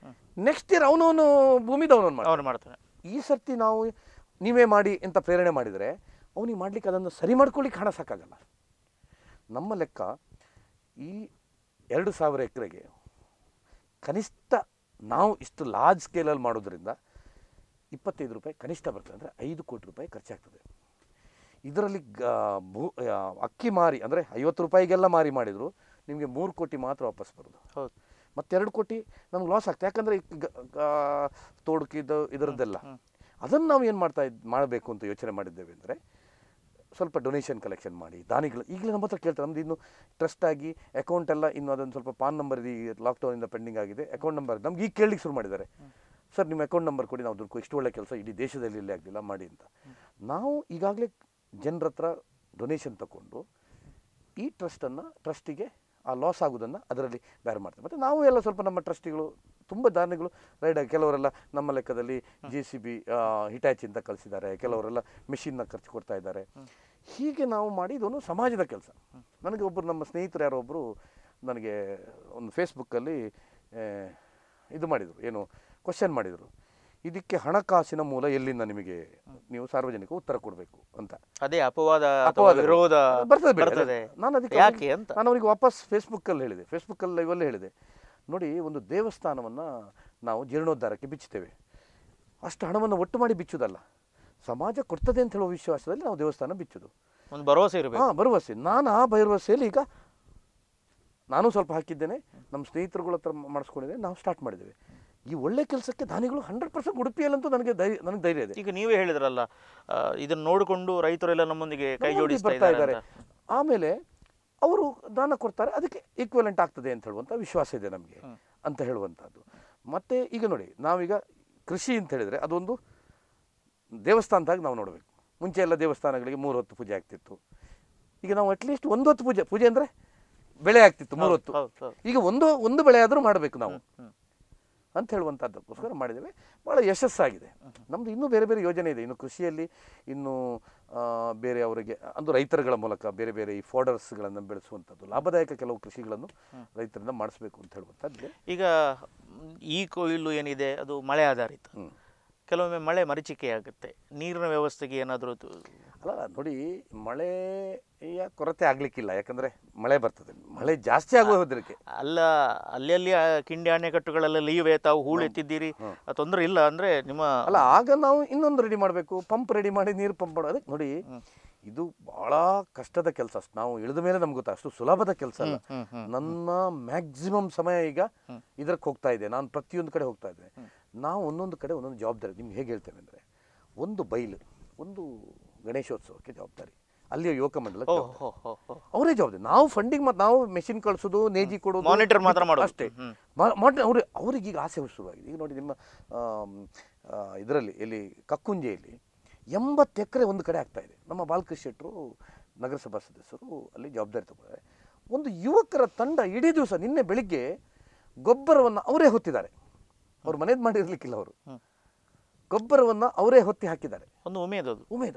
ನೆಕ್ಸ್ಟ್ ಇಯರ್ ಅವನವನು ಭೂಮಿ ಅವನ ಮಾಡ್ತಾನೆ ಈ ಸರ್ತಿ ನಾವು ನೀವೇ ಮಾಡಿ ಅಂತ ಪ್ರೇರಣೆ ಮಾಡಿದರೆ ಅವನಿಗೆ ಮಾಡ್ಲಿಕ್ಕೆ ಅದನ್ನು ಸರಿ ಮಾಡ್ಕೊಳ್ಳಿಕ್ಕೆ ಹಣ ಸಾಕಾಗಲ್ಲ ನಮ್ಮ ಲೆಕ್ಕ ಈ ಎರಡು ಸಾವಿರ ಎಕರೆಗೆ ಕನಿಷ್ಠ ನಾವು ಇಷ್ಟು ಲಾರ್ಜ್ ಸ್ಕೇಲಲ್ಲಿ ಮಾಡೋದ್ರಿಂದ ಇಪ್ಪತ್ತೈದು ರೂಪಾಯಿ ಕನಿಷ್ಠ ಬರ್ತದೆ ಅಂದರೆ ಐದು ಕೋಟಿ ರೂಪಾಯಿ ಖರ್ಚಾಗ್ತದೆ ಇದರಲ್ಲಿ ಭೂ ಅಕ್ಕಿ ಮಾರಿ ಅಂದರೆ ಐವತ್ತು ರೂಪಾಯಿಗೆಲ್ಲ ಮಾರಿ ಮಾಡಿದರು ನಿಮಗೆ ಮೂರು ಕೋಟಿ ಮಾತ್ರ ವಾಪಸ್ ಬರೋದು ಹೌದು ಮತ್ತೆರಡು ಕೋಟಿ ನಮ್ಗೆ ಲಾಸ್ ಆಗ್ತದೆ ಯಾಕಂದರೆ ತೋಡುಕಿದ್ದು ಇದರದ್ದೆಲ್ಲ ಅದನ್ನು ನಾವು ಏನು ಮಾಡ್ತಾ ಇದ್ ಮಾಡಬೇಕು ಅಂತ ಯೋಚನೆ ಮಾಡಿದ್ದೇವೆ ಅಂದರೆ ಸ್ವಲ್ಪ ಡೊನೇಷನ್ ಕಲೆಕ್ಷನ್ ಮಾಡಿ ದಾನಿಗಳು ಈಗಲೇ ನಮ್ಮ ಹತ್ರ ಕೇಳ್ತಾರೆ ನಮ್ದು ಇನ್ನು ಟ್ರಸ್ಟ್ ಆಗಿ ಅಕೌಂಟ್ ಎಲ್ಲ ಇನ್ನು ಅದೊಂದು ಸ್ವಲ್ಪ ಪಾನ್ ನಂಬರ್ ಈ ಲಾಕ್ಡೌನಿಂದ ಪೆಂಡಿಂಗ್ ಆಗಿದೆ ಅಕೌಂಟ್ ನಂಬರ್ ನಮ್ಗೆ ಈಗ ಕೇಳಲಿಕ್ಕೆ ಶುರು ಮಾಡಿದ್ದಾರೆ ಸರ್ ನಿಮ್ಮ ಅಕೌಂಟ್ ನಂಬರ್ ಕೊಡಿ ನಾವು ದುಡ್ಡು ಇಷ್ಟು ಒಳ್ಳೆ ಕೆಲಸ ಇಡೀ ದೇಶದಲ್ಲಿ ಇಲ್ಲೇ ಆಗಲಿಲ್ಲ ಮಾಡಿ ಅಂತ ನಾವು ಈಗಾಗಲೇ ಜನರ ಹತ್ರ ಡೊನೇಷನ್ ತಗೊಂಡು ಈ ಟ್ರಸ್ಟನ್ನು ಟ್ರಸ್ಟಿಗೆ ಆ ಲಾಸ್ ಆಗೋದನ್ನು ಅದರಲ್ಲಿ ಬೇರೆ ಮಾಡ್ತೀವಿ ಮತ್ತು ನಾವು ಎಲ್ಲ ಸ್ವಲ್ಪ ನಮ್ಮ ಟ್ರಸ್ಟಿಗಳು ತುಂಬ ದಾನಿಗಳು ರೈಡ್ ಕೆಲವರೆಲ್ಲ ನಮ್ಮ ಲೆಕ್ಕದಲ್ಲಿ ಜೆ ಸಿ ಬಿ ಹಿಟಾಚಿ ಅಂತ ಕಳಿಸಿದ್ದಾರೆ ಕೆಲವರೆಲ್ಲ ಮಿಷಿನ್ನ ಖರ್ಚು ಕೊಡ್ತಾ ಇದ್ದಾರೆ ಹೀಗೆ ನಾವು ಮಾಡಿ ಇದೊಂದು ಸಮಾಜದ ಕೆಲಸ ನನಗೆ ಒಬ್ಬರು ನಮ್ಮ ಸ್ನೇಹಿತರು ಯಾರೋ ಒಬ್ಬರು ನನಗೆ ಒಂದು ಫೇಸ್ಬುಕ್ಕಲ್ಲಿ ಇದು ಮಾಡಿದರು ಏನು ಕ್ವಶನ್ ಮಾಡಿದರು ಇದಕ್ಕೆ ಹಣಕಾಸಿನ ಮೂಲ ಎಲ್ಲಿಂದ ನಿಮಗೆ ನೀವು ಸಾರ್ವಜನಿಕ ಉತ್ತರ ಕೊಡಬೇಕು ಅಂತ ಅದೇ ಅಪವಾದ ವಿರೋಧ ಬರ್ತದೆ ನಾನು ಅದಕ್ಕೆ ಯಾಕೆ ಅಂತ ನಾನು ಅವರಿಗೆ ವಾಪಸ್ ಫೇಸ್ಬುಕ್ಕಲ್ಲಿ ಹೇಳಿದೆ ಫೇಸ್ಬುಕ್ಕಲ್ಲಿ ಲೈವಲ್ಲಿ ಹೇಳಿದೆ ನೋಡಿ ಒಂದು ದೇವಸ್ಥಾನವನ್ನು ನಾವು ಜೀರ್ಣೋದ್ಧಾರಕ್ಕೆ ಬಿಚ್ಚುತ್ತೇವೆ ಅಷ್ಟು ಹಣವನ್ನು ಒಟ್ಟು ಮಾಡಿ ಬಿಚ್ಚುದಲ್ಲ ಸಮಾಜ ಕೊಡ್ತದೆ ಅಂತ ಹೇಳುವ ವಿಶ್ವಾಸದಲ್ಲಿ ನಾವು ದೇವಸ್ಥಾನ ಬಿಚ್ಚುದು ಒಂದು ಭರವಸೆ ಇರಬೇಕು ಹಾ ಭರವಸೆ ನಾನು ಆ ಭರವಸೆಯಲ್ಲಿ ಈಗ ನಾನು ಸ್ವಲ್ಪ ಹಾಕಿದ್ದೇನೆ ನಮ್ಮ ಸ್ನೇಹಿತರುಗಳ ಹತ್ರ ಮಾಡಿಸ್ಕೊಂಡಿದ್ದೇನೆ ನಾವು ಸ್ಟಾರ್ಟ್ ಮಾಡಿದ್ದೇವೆ ಈ ಒಳ್ಳೆ ಕೆಲಸಕ್ಕೆ ದಾನಿಗಳು ಹಂಡ್ರೆಡ್ ಪರ್ಸೆಂಟ್ ಉಡುಪಿಯಲ್ಲಂತೂ ನನಗೆ ಧೈರ್ಯ ನನಗೆ ಧೈರ್ಯ ಇದೆ ಈಗ ನೀವೇ ಹೇಳಿದ್ರಲ್ಲ ಇದನ್ನು ನೋಡಿಕೊಂಡು ರೈತರೆಲ್ಲ ನಮ್ಮೊಂದಿಗೆ ಕೈ ಜೋಡಿಸಿ ಬರ್ತಾ ಇದ್ದಾರೆ ಆಮೇಲೆ ಅವರು ದಾನ ಕೊಡ್ತಾರೆ ಅದಕ್ಕೆ ಈಕ್ವಲೆಂಟ್ ಆಗ್ತದೆ ಅಂತ ಹೇಳುವಂಥ ವಿಶ್ವಾಸ ಇದೆ ನಮಗೆ ಅಂತ ಹೇಳುವಂಥದ್ದು ಮತ್ತೆ ಈಗ ನೋಡಿ ನಾವೀಗ ಕೃಷಿ ಅಂತ ಹೇಳಿದರೆ ಅದೊಂದು ದೇವಸ್ಥಾನದಾಗ ನಾವು ನೋಡಬೇಕು ಮುಂಚೆ ಎಲ್ಲ ದೇವಸ್ಥಾನಗಳಿಗೆ ಮೂರು ಹೊತ್ತು ಪೂಜೆ ಆಗ್ತಿತ್ತು ಈಗ ನಾವು ಅಟ್ಲೀಸ್ಟ್ ಒಂದು ಹೊತ್ತು ಪೂಜೆ ಪೂಜೆ ಅಂದರೆ ಬೆಳೆ ಆಗ್ತಿತ್ತು ಮೂರು ಹೊತ್ತು ಈಗ ಒಂದು ಒಂದು ಬೆಳೆ ಆದರೂ ಮಾಡಬೇಕು ನಾವು ಅಂತ ಹೇಳುವಂಥದ್ದಕ್ಕೋಸ್ಕರ ಮಾಡಿದ್ದೇವೆ ಭಾಳ ಯಶಸ್ಸಾಗಿದೆ ನಮ್ಮದು ಇನ್ನೂ ಬೇರೆ ಬೇರೆ ಯೋಜನೆ ಇದೆ ಇನ್ನು ಕೃಷಿಯಲ್ಲಿ ಇನ್ನು ಬೇರೆ ಅವರಿಗೆ ಅಂದು ರೈತರುಗಳ ಮೂಲಕ ಬೇರೆ ಬೇರೆ ಈ ಫೋಡರ್ಸ್ಗಳನ್ನು ಬೆಳೆಸುವಂಥದ್ದು ಲಾಭದಾಯಕ ಕೆಲವು ಕೃಷಿಗಳನ್ನು ರೈತರಿಂದ ಮಾಡಿಸ್ಬೇಕು ಅಂತ ಹೇಳುವಂಥದ್ದು ಈಗ ಈ ಕೊಯ್ಲು ಏನಿದೆ ಅದು ಮಳೆ ಆಧಾರಿತ ಕೆಲವೊಮ್ಮೆ ಮಳೆ ಆಗುತ್ತೆ ನೀರಿನ ವ್ಯವಸ್ಥೆಗೆ ಏನಾದರೂ ಅಲ್ಲ ನೋಡಿ ಮಳೆಯ ಕೊರತೆ ಆಗ್ಲಿಕ್ಕಿಲ್ಲ ಯಾಕಂದ್ರೆ ಮಳೆ ಬರ್ತದೆ ಮಳೆ ಜಾಸ್ತಿ ಆಗುವ ಅಲ್ಲ ಅಲ್ಲಿ ಕಿಂಡಿ ಅಣೆಕಟ್ಟುಗಳೆಲ್ಲ ಲೀವೆ ತಾವು ಹೂಳು ಎತ್ತಿದ್ದೀರಿ ತೊಂದರೆ ಇಲ್ಲ ಅಂದ್ರೆ ನಿಮ್ಮ ಅಲ್ಲ ಆಗ ನಾವು ಇನ್ನೊಂದು ರೆಡಿ ಮಾಡಬೇಕು ಪಂಪ್ ರೆಡಿ ಮಾಡಿ ನೀರು ಪಂಪ್ ಮಾಡೋದು ನೋಡಿ ಇದು ಬಹಳ ಕಷ್ಟದ ಕೆಲಸ ನಾವು ಇಳಿದ ಮೇಲೆ ನಮ್ಗೆ ಗೊತ್ತಾ ಅಷ್ಟು ಸುಲಭದ ಕೆಲಸ ಅಲ್ಲ ನನ್ನ ಮ್ಯಾಕ್ಸಿಮಮ್ ಸಮಯ ಈಗ ಇದ್ರಕ್ ಹೋಗ್ತಾ ಇದೆ ನಾನು ಪ್ರತಿಯೊಂದು ಕಡೆ ಹೋಗ್ತಾ ಇದ್ದೇನೆ ನಾವು ಒಂದೊಂದು ಕಡೆ ಒಂದೊಂದು ಜವಾಬ್ದಾರಿ ನಿಮ್ಗೆ ಹೇಗೆ ಹೇಳ್ತೇವೆ ಅಂದರೆ ಒಂದು ಬೈಲು ಒಂದು ಗಣೇಶೋತ್ಸವಕ್ಕೆ ಜವಾಬ್ದಾರಿ ಅಲ್ಲಿಯ ಯುವಕ ಮಂಡಲ ಅವರೇ ಜವಾಬ್ದಾರಿ ನಾವು ಫಂಡಿಂಗ್ ಮತ್ತು ನಾವು ಮೆಷಿನ್ ಕಳಿಸೋದು ನೇಜಿ ಕೊಡೋದು ಮಾನಿಟರ್ ಮಾತ್ರ ಮಾಡೋದು ಅಷ್ಟೇ ಅವ್ರಿಗೆ ಅವ್ರಿಗೆ ಈಗ ಆಸೆ ಶುರುವಾಗಿದೆ ಈಗ ನೋಡಿ ನಿಮ್ಮ ಇದರಲ್ಲಿ ಇಲ್ಲಿ ಕಕ್ಕುಂಜೆಯಲ್ಲಿ ಎಂಬತ್ತು ಎಕರೆ ಒಂದು ಕಡೆ ಆಗ್ತಾ ಇದೆ ನಮ್ಮ ಬಾಲಕೃಷ್ಣ ಶೆಟ್ಟರು ನಗರಸಭಾ ಸದಸ್ಯರು ಅಲ್ಲಿ ಜವಾಬ್ದಾರಿ ತಗೊಂಡಿದ್ದಾರೆ ಒಂದು ಯುವಕರ ತಂಡ ಇಡೀ ದಿವಸ ನಿನ್ನೆ ಬೆಳಿಗ್ಗೆ ಗೊಬ್ಬರವನ್ನು ಅವರೇ ಹೊತ್ತಿದ್ದಾರೆ ಅವ್ರು ಮನೇದು ಮಾಡಿರ್ಲಿಕ್ಕಿಲ್ಲ ಅವರು ಗೊಬ್ಬರವನ್ನ ಅವರೇ ಹೊತ್ತಿ ಹಾಕಿದ್ದಾರೆ ಒಂದು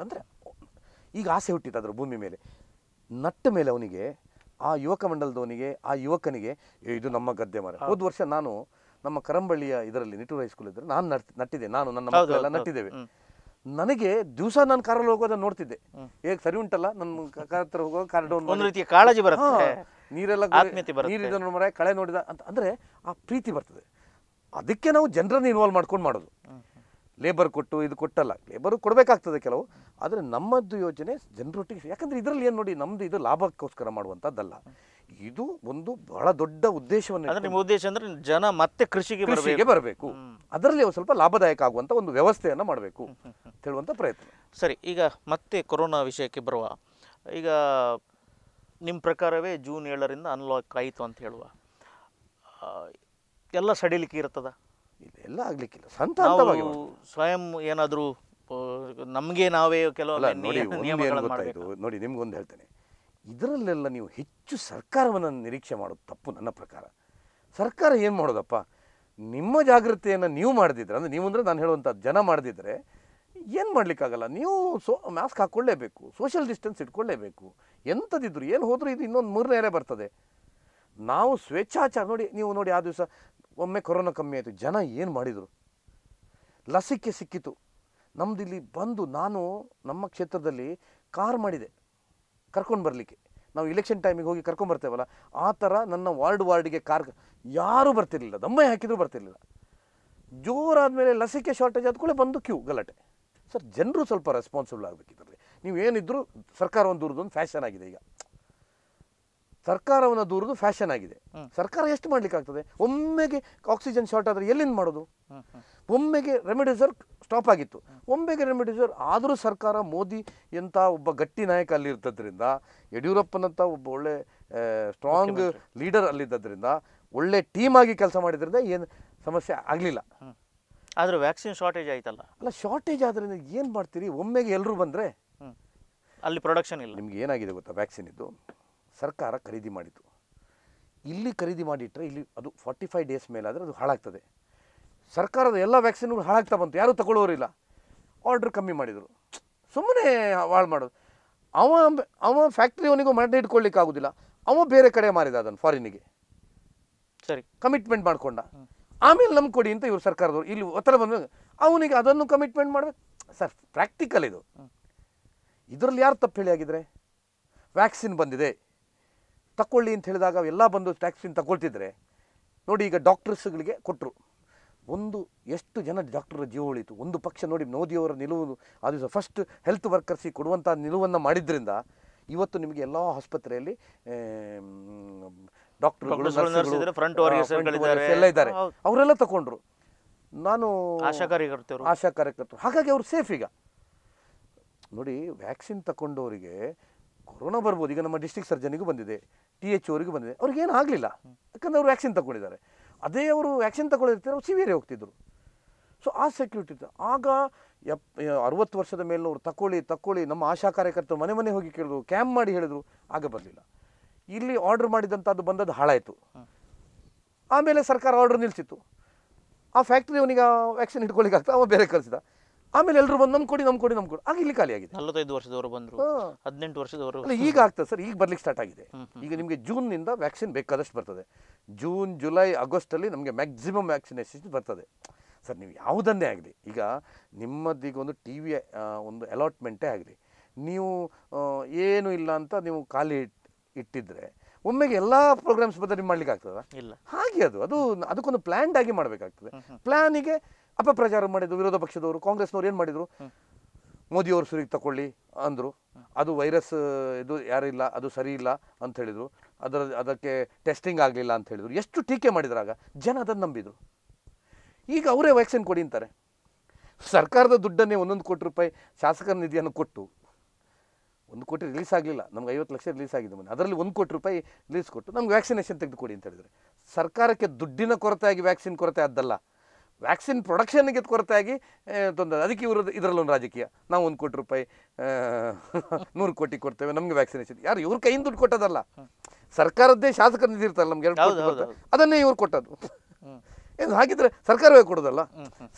ಅದು ಈಗ ಆಸೆ ಹುಟ್ಟಿದ ಅದ್ರ ಭೂಮಿ ಮೇಲೆ ನಟ್ಟ ಮೇಲೆ ಅವನಿಗೆ ಆ ಯುವಕ ಮಂಡಲದವನಿಗೆ ಆ ಯುವಕನಿಗೆ ಇದು ನಮ್ಮ ಗದ್ದೆ ಮರ ಹೋದ ವರ್ಷ ನಾನು ನಮ್ಮ ಕರಂಬಳ್ಳಿಯ ಇದರಲ್ಲಿ ನಿಟ್ಟು ಹೈಸ್ಕೂಲ್ ಇದ್ರೆ ನಾನು ನಟ್ ನಟ್ಟಿದ್ದೆ ನಾನು ನನ್ನ ಮಕ್ಕಳೆಲ್ಲ ನಟ್ಟಿದ್ದೇವೆ ನನಗೆ ದಿವಸ ನಾನು ಕಾರಲ್ಲಿ ಹೋಗೋದನ್ನ ನೋಡ್ತಿದ್ದೆ ಹೇಗೆ ಸರಿ ಉಂಟಲ್ಲ ನನ್ನ ಕಾರ್ ಹತ್ರ ಹೋಗೋ ಕಾರ ಒಂದು ರೀತಿಯ ಕಾಳಜಿ ಬರುತ್ತೆ ನೀರೆಲ್ಲ ನೀರಿದ ಕಳೆ ನೋಡಿದ ಅಂತ ಅಂದ್ರೆ ಆ ಪ್ರೀತಿ ಬರ್ತದೆ ಅದಕ್ಕೆ ನಾವು ಜನರನ್ನ ಇನ್ವಾಲ್ವ್ ಮಾಡ್ಕೊಂಡು ಮಾಡೋದು ಲೇಬರ್ ಕೊಟ್ಟು ಇದು ಕೊಟ್ಟಲ್ಲ ಲೇಬರ್ ಕೊಡಬೇಕಾಗ್ತದೆ ಕೆಲವು ಆದರೆ ನಮ್ಮದು ಯೋಜನೆ ಜನರೊಟ್ಟಿಗೆ ಯಾಕಂದ್ರೆ ಇದರಲ್ಲಿ ಏನು ನೋಡಿ ನಮ್ದು ಇದು ಲಾಭಕ್ಕೋಸ್ಕರ ಮಾಡುವಂಥದ್ದಲ್ಲ ಇದು ಒಂದು ಬಹಳ ದೊಡ್ಡ ಉದ್ದೇಶವನ್ನು ನಿಮ್ಮ ಉದ್ದೇಶ ಅಂದರೆ ಜನ ಮತ್ತೆ ಕೃಷಿಗೆ ಕೃಷಿಗೆ ಬರಬೇಕು ಅದರಲ್ಲಿ ಸ್ವಲ್ಪ ಲಾಭದಾಯಕ ಆಗುವಂತ ಒಂದು ವ್ಯವಸ್ಥೆಯನ್ನು ಮಾಡಬೇಕು ಹೇಳುವಂತ ಪ್ರಯತ್ನ ಸರಿ ಈಗ ಮತ್ತೆ ಕೊರೋನಾ ವಿಷಯಕ್ಕೆ ಬರುವ ಈಗ ನಿಮ್ಮ ಪ್ರಕಾರವೇ ಜೂನ್ ಏಳರಿಂದ ಅನ್ಲಾಕ್ ಆಯಿತು ಅಂತ ಹೇಳುವ ಎಲ್ಲ ಸಡಿಲಿಕ್ಕೆ ಇರ್ತದ ಎಲ್ಲ ಆಗ್ಲಿಕ್ಕಿಲ್ಲ ಸಂತ ಸ್ವಯಂ ಏನಾದರೂ ನಮಗೆ ನಾವೇ ಕೆಲವು ನೋಡಿ ಒಂದು ಹೇಳ್ತೇನೆ ಇದರಲ್ಲೆಲ್ಲ ನೀವು ಹೆಚ್ಚು ಸರ್ಕಾರವನ್ನು ನಿರೀಕ್ಷೆ ಮಾಡೋದು ತಪ್ಪು ನನ್ನ ಪ್ರಕಾರ ಸರ್ಕಾರ ಏನು ಮಾಡೋದಪ್ಪ ನಿಮ್ಮ ಜಾಗೃತಿಯನ್ನು ನೀವು ಮಾಡಿದ್ರೆ ಅಂದರೆ ನೀವು ಅಂದರೆ ನಾನು ಹೇಳುವಂಥ ಜನ ಮಾಡಿದ್ರೆ ಏನು ಮಾಡಲಿಕ್ಕಾಗಲ್ಲ ನೀವು ಸೋ ಮಾಸ್ಕ್ ಹಾಕ್ಕೊಳ್ಳೇಬೇಕು ಸೋಷಿಯಲ್ ಡಿಸ್ಟೆನ್ಸ್ ಇಟ್ಕೊಳ್ಳೇಬೇಕು ಎಂಥದಿದ್ರು ಏನು ಹೋದರೂ ಇದು ಇನ್ನೊಂದು ಮೂರನೇ ಬರ್ತದೆ ನಾವು ಸ್ವೇಚ್ಛಾಚಾರ ನೋಡಿ ನೀವು ನೋಡಿ ಆ ದಿವಸ ಒಮ್ಮೆ ಕೊರೋನಾ ಕಮ್ಮಿ ಆಯಿತು ಜನ ಏನು ಮಾಡಿದರು ಲಸಿಕೆ ಸಿಕ್ಕಿತು ನಮ್ದು ಇಲ್ಲಿ ಬಂದು ನಾನು ನಮ್ಮ ಕ್ಷೇತ್ರದಲ್ಲಿ ಕಾರ್ ಮಾಡಿದೆ ಕರ್ಕೊಂಡು ಬರಲಿಕ್ಕೆ ನಾವು ಇಲೆಕ್ಷನ್ ಟೈಮಿಗೆ ಹೋಗಿ ಕರ್ಕೊಂಡು ಬರ್ತೇವಲ್ಲ ಆ ಥರ ನನ್ನ ವಾರ್ಡ್ ವಾರ್ಡ್ಗೆ ಕಾರ್ ಯಾರೂ ಬರ್ತಿರಲಿಲ್ಲ ದಮ್ಮೆ ಹಾಕಿದರೂ ಬರ್ತಿರಲಿಲ್ಲ ಜೋರಾದ ಮೇಲೆ ಲಸಿಕೆ ಶಾರ್ಟೇಜ್ ಆದ ಕೂಡಲೇ ಬಂದು ಕ್ಯೂ ಗಲಾಟೆ ಸರ್ ಜನರು ಸ್ವಲ್ಪ ರೆಸ್ಪಾನ್ಸಿಬಲ್ ಆಗಬೇಕಿದ್ರೆ ನೀವು ಏನಿದ್ರು ಸರ್ಕಾರ ಒಂದು ದೂರದೊಂದು ಫ್ಯಾಷನ್ ಆಗಿದೆ ಈಗ ಸರ್ಕಾರವನ್ನು ದೂರದು ಫ್ಯಾಷನ್ ಆಗಿದೆ ಸರ್ಕಾರ ಎಷ್ಟು ಮಾಡ್ಲಿಕ್ಕಾಗ್ತದೆ ಒಮ್ಮೆಗೆ ಆಕ್ಸಿಜನ್ ಶಾರ್ಟ್ ಆದರೆ ಎಲ್ಲಿಂದ ಮಾಡೋದು ಒಮ್ಮೆಗೆ ರೆಮಿಡಿಸರ್ ಸ್ಟಾಪ್ ಆಗಿತ್ತು ಒಮ್ಮೆಗೆ ರೆಮಿಡಿಸರ್ ಆದರೂ ಸರ್ಕಾರ ಮೋದಿ ಎಂಥ ಒಬ್ಬ ಗಟ್ಟಿ ನಾಯಕ ಅಲ್ಲಿರ್ತದ್ರಿಂದ ಯಡಿಯೂರಪ್ಪನಂಥ ಒಬ್ಬ ಒಳ್ಳೆ ಸ್ಟ್ರಾಂಗ್ ಲೀಡರ್ ಅಲ್ಲಿದ್ದರಿಂದ ಒಳ್ಳೆ ಟೀಮ್ ಆಗಿ ಕೆಲಸ ಮಾಡಿದ್ರಿಂದ ಏನು ಸಮಸ್ಯೆ ಆಗಲಿಲ್ಲ ಆದರೂ ವ್ಯಾಕ್ಸಿನ್ ಶಾರ್ಟೇಜ್ ಆಯ್ತಲ್ಲ ಅಲ್ಲ ಶಾರ್ಟೇಜ್ ಆದ್ರಿಂದ ಏನು ಮಾಡ್ತೀರಿ ಒಮ್ಮೆಗೆ ಎಲ್ಲರೂ ಬಂದರೆ ಅಲ್ಲಿ ಪ್ರೊಡಕ್ಷನ್ ಇಲ್ಲ ನಿಮ್ಗೆ ಏನಾಗಿದೆ ಗೊತ್ತಾ ವ್ಯಾಕ್ಸಿನ್ ಇದ್ದು ಸರ್ಕಾರ ಖರೀದಿ ಮಾಡಿತು ಇಲ್ಲಿ ಖರೀದಿ ಮಾಡಿಟ್ಟರೆ ಇಲ್ಲಿ ಅದು ಫಾರ್ಟಿ ಫೈವ್ ಡೇಸ್ ಮೇಲಾದರೆ ಅದು ಹಾಳಾಗ್ತದೆ ಸರ್ಕಾರದ ಎಲ್ಲ ವ್ಯಾಕ್ಸಿನ್ಗಳು ಹಾಳಾಗ್ತಾ ಬಂತು ಯಾರೂ ತಗೊಳ್ಳೋರಿಲ್ಲ ಆರ್ಡ್ರ್ ಕಮ್ಮಿ ಮಾಡಿದರು ಸುಮ್ಮನೆ ಹಾಳು ಮಾಡೋದು ಅವ ಅವ ಅವನಿಗೂ ಮಾಡಿ ಇಟ್ಕೊಳ್ಳಿಕ್ಕೆ ಆಗೋದಿಲ್ಲ ಅವ ಬೇರೆ ಕಡೆ ಮಾರಿದ ಅದನ್ನು ಫಾರಿನಿಗೆ ಸರಿ ಕಮಿಟ್ಮೆಂಟ್ ಮಾಡಿಕೊಂಡ ಆಮೇಲೆ ನಮ್ಗೆ ಕೊಡಿ ಅಂತ ಇವರು ಸರ್ಕಾರದವರು ಇಲ್ಲಿ ಒತ್ತಡ ಬಂದ ಅವನಿಗೆ ಅದನ್ನು ಕಮಿಟ್ಮೆಂಟ್ ಮಾಡಬೇಕು ಸರ್ ಪ್ರಾಕ್ಟಿಕಲ್ ಇದು ಇದರಲ್ಲಿ ಯಾರು ತಪ್ಪು ಹೇಳಿ ಆಗಿದ್ರೆ ವ್ಯಾಕ್ಸಿನ್ ಬಂದಿದೆ ತಕ್ಕೊಳ್ಳಿ ಅಂತ ಹೇಳಿದಾಗ ಎಲ್ಲ ಬಂದು ವ್ಯಾಕ್ಸಿನ್ ತಗೊಳ್ತಿದ್ರೆ ನೋಡಿ ಈಗ ಡಾಕ್ಟರ್ಸ್ಗಳಿಗೆ ಕೊಟ್ಟರು ಒಂದು ಎಷ್ಟು ಜನ ಡಾಕ್ಟರ್ ಜೀವ ಉಳಿತು ಒಂದು ಪಕ್ಷ ನೋಡಿ ಮೋದಿಯವರ ನಿಲುವು ಅದು ಫಸ್ಟ್ ಹೆಲ್ತ್ ವರ್ಕರ್ಸಿಗೆ ಕೊಡುವಂಥ ನಿಲುವನ್ನು ಮಾಡಿದ್ರಿಂದ ಇವತ್ತು ನಿಮಗೆ ಎಲ್ಲ ಆಸ್ಪತ್ರೆಯಲ್ಲಿ ಡಾಕ್ಟರ್ಗಳು ಎಲ್ಲ ಇದ್ದಾರೆ ಅವರೆಲ್ಲ ತಗೊಂಡ್ರು ನಾನು ಆಶಾ ಕಾರ್ಯಕರ್ತರು ಆಶಾ ಕಾರ್ಯಕರ್ತರು ಹಾಗಾಗಿ ಅವರು ಸೇಫ್ ಈಗ ನೋಡಿ ವ್ಯಾಕ್ಸಿನ್ ತಗೊಂಡವರಿಗೆ ಕೊರೋನಾ ಬರ್ಬೋದು ಈಗ ನಮ್ಮ ಡಿಸ್ಟಿಕ್ ಸರ್ಜನಿಗೂ ಬಂದಿದೆ ಟಿ ಎಚ್ ಓರಿಗೂ ಬಂದಿದೆ ಅವ್ರಿಗೇನು ಆಗಲಿಲ್ಲ ಯಾಕಂದರೆ ಅವರು ವ್ಯಾಕ್ಸಿನ್ ತಗೊಂಡಿದ್ದಾರೆ ಅದೇ ಅವರು ವ್ಯಾಕ್ಸಿನ್ ತಗೊಳ್ಳಿರ್ತಾರೆ ಅವ್ರು ಸಿವಿಯರ್ ಹೋಗ್ತಿದ್ರು ಸೊ ಆ ಸೆಕ್ಯೂರಿಟಿ ಇತ್ತು ಆಗ ಎಪ್ ಅರವತ್ತು ವರ್ಷದ ಮೇಲಿನವ್ರು ತಕೊಳ್ಳಿ ತಗೊಳ್ಳಿ ನಮ್ಮ ಆಶಾ ಕಾರ್ಯಕರ್ತರು ಮನೆ ಮನೆ ಹೋಗಿ ಕೇಳಿದ್ರು ಕ್ಯಾಂಪ್ ಮಾಡಿ ಹೇಳಿದ್ರು ಆಗ ಬರಲಿಲ್ಲ ಇಲ್ಲಿ ಮಾಡಿದಂಥ ಅದು ಬಂದದ್ದು ಹಾಳಾಯಿತು ಆಮೇಲೆ ಸರ್ಕಾರ ಆರ್ಡರ್ ನಿಲ್ಲಿಸಿತ್ತು ಆ ಫ್ಯಾಕ್ಟ್ರಿ ಅವನಿಗೆ ವ್ಯಾಕ್ಸಿನ್ ಇಟ್ಕೊಳ್ಳಿಕ್ಕಾಗ್ತದೆ ಅವ ಬೇರೆ ಕಳಿಸಿದ ಆಮೇಲೆ ಎಲ್ಲರೂ ಬಂದು ನಮ್ ಕೊಡಿ ನಮ್ ಕೊಡಿ ಆಗ ಇಲ್ಲಿ ಖಾಲಿ ಆಗಿದೆ ನಲವತ್ತೈದು ವರ್ಷದವರು ಬಂದರು ಹದಿನೆಂಟು ವರ್ಷದವರು ಈಗ ಆಗ್ತದೆ ಸರ್ ಈಗ ಬರ್ಲಿಕ್ಕೆ ಸ್ಟಾರ್ಟ್ ಆಗಿದೆ ಈಗ ನಿಮಗೆ ಜೂನ್ನಿಂದ ವ್ಯಾಕ್ಸಿನ್ ಬೇಕಾದಷ್ಟು ಬರ್ತದೆ ಜೂನ್ ಜುಲೈ ಆಗಸ್ಟಲ್ಲಿ ನಮಗೆ ಮ್ಯಾಕ್ಸಿಮಮ್ ವ್ಯಾಕ್ಸಿನೇಷನ್ ಬರ್ತದೆ ಸರ್ ನೀವು ಯಾವುದನ್ನೇ ಆಗಲಿ ಈಗ ನಿಮ್ಮದೀಗ ಒಂದು ಟಿ ವಿ ಒಂದು ಅಲಾಟ್ಮೆಂಟೇ ಆಗಲಿ ನೀವು ಏನು ಇಲ್ಲ ಅಂತ ನೀವು ಖಾಲಿ ಇಟ್ಟಿದ್ರೆ ಒಮ್ಮೆಗೆ ಎಲ್ಲ ಪ್ರೋಗ್ರಾಮ್ಸ್ ಬದಲಿ ಮಾಡ್ಲಿಕ್ಕೆ ಆಗ್ತದ ಇಲ್ಲ ಹಾಗೆ ಅದು ಅದು ಅದಕ್ಕೊಂದು ಪ್ಲ್ಯಾಂಡ್ ಆಗಿ ಮಾಡಬೇಕಾಗ್ತದೆ ಪ್ಲಾನಿಗೆ ಅಪಪ್ರಚಾರ ಮಾಡಿದ್ರು ವಿರೋಧ ಪಕ್ಷದವರು ಕಾಂಗ್ರೆಸ್ನವ್ರು ಏನು ಮಾಡಿದರು ಮೋದಿಯವರು ಸುರಿಗೆ ತಗೊಳ್ಳಿ ಅಂದರು ಅದು ವೈರಸ್ ಇದು ಯಾರಿಲ್ಲ ಅದು ಸರಿ ಇಲ್ಲ ಅಂತ ಹೇಳಿದರು ಅದರ ಅದಕ್ಕೆ ಟೆಸ್ಟಿಂಗ್ ಆಗಲಿಲ್ಲ ಅಂತ ಹೇಳಿದರು ಎಷ್ಟು ಟೀಕೆ ಮಾಡಿದ್ರಾಗ ಜನ ಅದನ್ನು ನಂಬಿದರು ಈಗ ಅವರೇ ವ್ಯಾಕ್ಸಿನ್ ಕೊಡಿ ಅಂತಾರೆ ಸರ್ಕಾರದ ದುಡ್ಡನ್ನೇ ಒಂದೊಂದು ಕೋಟಿ ರೂಪಾಯಿ ಶಾಸಕರ ನಿಧಿಯನ್ನು ಕೊಟ್ಟು ಒಂದು ಕೋಟಿ ರಿಲೀಸ್ ಆಗಲಿಲ್ಲ ನಮ್ಗೆ ಐವತ್ತು ಲಕ್ಷ ರಿಲೀಸ್ ಆಗಿದೆ ಮನೆ ಅದರಲ್ಲಿ ಒಂದು ಕೋಟಿ ರೂಪಾಯಿ ರಿಲೀಸ್ ಕೊಟ್ಟು ನಮ್ಗೆ ವ್ಯಾಕ್ಸಿನೇಷನ್ ತೆಗೆದುಕೊಡಿ ಅಂತ ಹೇಳಿದರೆ ಸರ್ಕಾರಕ್ಕೆ ದುಡ್ಡಿನ ಕೊರತೆ ಆಗಿ ವ್ಯಾಕ್ಸಿನ್ ಕೊರತೆ ಆದ್ದಲ್ಲ ವ್ಯಾಕ್ಸಿನ್ ಪ್ರೊಡಕ್ಷನ್ಗೆ ಕೊರತೆಯಾಗಿ ತೊಂದರೆ ಅದಕ್ಕೆ ಇವರು ಇದರಲ್ಲೊಂದು ರಾಜಕೀಯ ನಾವು ಒಂದು ಕೋಟಿ ರೂಪಾಯಿ ನೂರು ಕೋಟಿ ಕೊಡ್ತೇವೆ ನಮಗೆ ವ್ಯಾಕ್ಸಿನೇಷನ್ ಯಾರು ಇವ್ರ ಕೈಯಿಂದ ದುಡ್ಡು ಕೊಟ್ಟದಲ್ಲ ಸರ್ಕಾರದ್ದೇ ಶಾಸಕರ ನಿಧಿ ಇರ್ತಲ್ಲ ನಮ್ಗೆ ಎರಡು ಅದನ್ನೇ ಇವ್ರು ಕೊಟ್ಟದ್ದು ಏನು ಹಾಗಿದ್ರೆ ಸರ್ಕಾರವೇ ಕೊಡೋದಲ್ಲ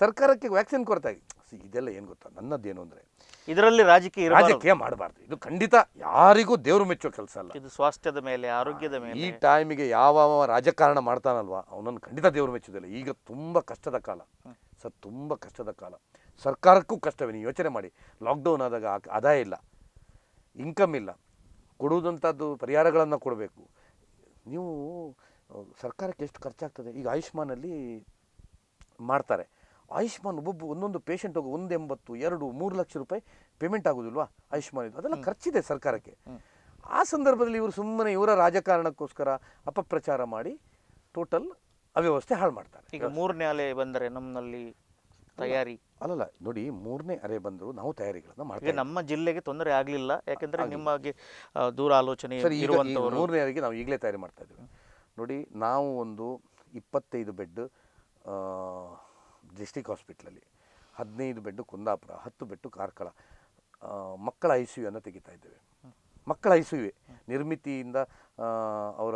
ಸರ್ಕಾರಕ್ಕೆ ವ್ಯಾಕ್ಸಿನ್ ಕೊರತೆ ಆಗಿ ಇದೆಲ್ಲ ಏನು ಗೊತ್ತಾ ನನ್ನದ್ದೇನು ಅಂದರೆ ಇದರಲ್ಲಿ ರಾಜಕೀಯ ರಾಜಕೀಯ ಮಾಡಬಾರ್ದು ಇದು ಖಂಡಿತ ಯಾರಿಗೂ ದೇವರು ಮೆಚ್ಚೋ ಕೆಲಸ ಅಲ್ಲ ಇದು ಸ್ವಾಸ್ಥ್ಯದ ಮೇಲೆ ಆರೋಗ್ಯದ ಮೇಲೆ ಈ ಟೈಮಿಗೆ ಯಾವ ರಾಜಕಾರಣ ಮಾಡ್ತಾನಲ್ವಾ ಅವನನ್ನು ಖಂಡಿತ ದೇವರು ಮೆಚ್ಚೋದಿಲ್ಲ ಈಗ ತುಂಬ ಕಷ್ಟದ ಕಾಲ ಸರ್ ತುಂಬ ಕಷ್ಟದ ಕಾಲ ಸರ್ಕಾರಕ್ಕೂ ಕಷ್ಟವೇ ನೀವು ಯೋಚನೆ ಮಾಡಿ ಲಾಕ್ಡೌನ್ ಆದಾಗ ಆದಾಯ ಇಲ್ಲ ಇನ್ಕಮ್ ಇಲ್ಲ ಕೊಡುವುದಂಥದ್ದು ಪರಿಹಾರಗಳನ್ನು ಕೊಡಬೇಕು ನೀವು ಸರ್ಕಾರಕ್ಕೆ ಎಷ್ಟು ಖರ್ಚಾಗ್ತದೆ ಈಗ ಆಯುಷ್ಮಾನಲ್ಲಿ ಮಾಡ್ತಾರೆ ಆಯುಷ್ಮಾನ್ ಒಬ್ಬೊಬ್ಬ ಒಂದೊಂದು ಪೇಷಂಟ್ ಹೋಗಿ ಒಂದು ಎಂಬತ್ತು ಎರಡು ಮೂರು ಲಕ್ಷ ರೂಪಾಯಿ ಪೇಮೆಂಟ್ ಆಗೋದಿಲ್ವಾ ಆಯುಷ್ಮಾನ್ ಇದು ಅದೆಲ್ಲ ಖರ್ಚಿದೆ ಸರ್ಕಾರಕ್ಕೆ ಆ ಸಂದರ್ಭದಲ್ಲಿ ಇವರು ಸುಮ್ಮನೆ ಇವರ ರಾಜಕಾರಣಕ್ಕೋಸ್ಕರ ಅಪಪ್ರಚಾರ ಮಾಡಿ ಟೋಟಲ್ ಅವ್ಯವಸ್ಥೆ ಹಾಳು ಮಾಡ್ತಾರೆ ಈಗ ಮೂರನೇ ಅಲೆ ಬಂದರೆ ನಮ್ಮಲ್ಲಿ ತಯಾರಿ ಅಲ್ಲಲ್ಲ ನೋಡಿ ಮೂರನೇ ಅರೆ ಬಂದರು ನಾವು ತಯಾರಿಗಳನ್ನು ಮಾಡ್ತೀವಿ ನಮ್ಮ ಜಿಲ್ಲೆಗೆ ತೊಂದರೆ ಆಗಲಿಲ್ಲ ಯಾಕೆಂದರೆ ನಿಮಗೆ ದೂರ ಆಲೋಚನೆ ಮೂರನೇ ಅರೆಗೆ ನಾವು ಈಗಲೇ ತಯಾರಿ ಮಾಡ್ತಾ ಇದ್ದೀವಿ ನೋಡಿ ನಾವು ಒಂದು ಇಪ್ಪತ್ತೈದು ಬೆಡ್ ಡಿಸ್ಟಿಕ್ ಹಾಸ್ಪಿಟ್ಲಲ್ಲಿ ಹದಿನೈದು ಬೆಡ್ಡು ಕುಂದಾಪುರ ಹತ್ತು ಬೆಡ್ಡು ಕಾರ್ಕಳ ಮಕ್ಕಳ ಐ ಸಿ ಅನ್ನು ತೆಗಿತಾ ಇದ್ದೇವೆ ಮಕ್ಕಳ ಐ ಸಿ ಯು ನಿರ್ಮಿತಿಯಿಂದ ಅವರ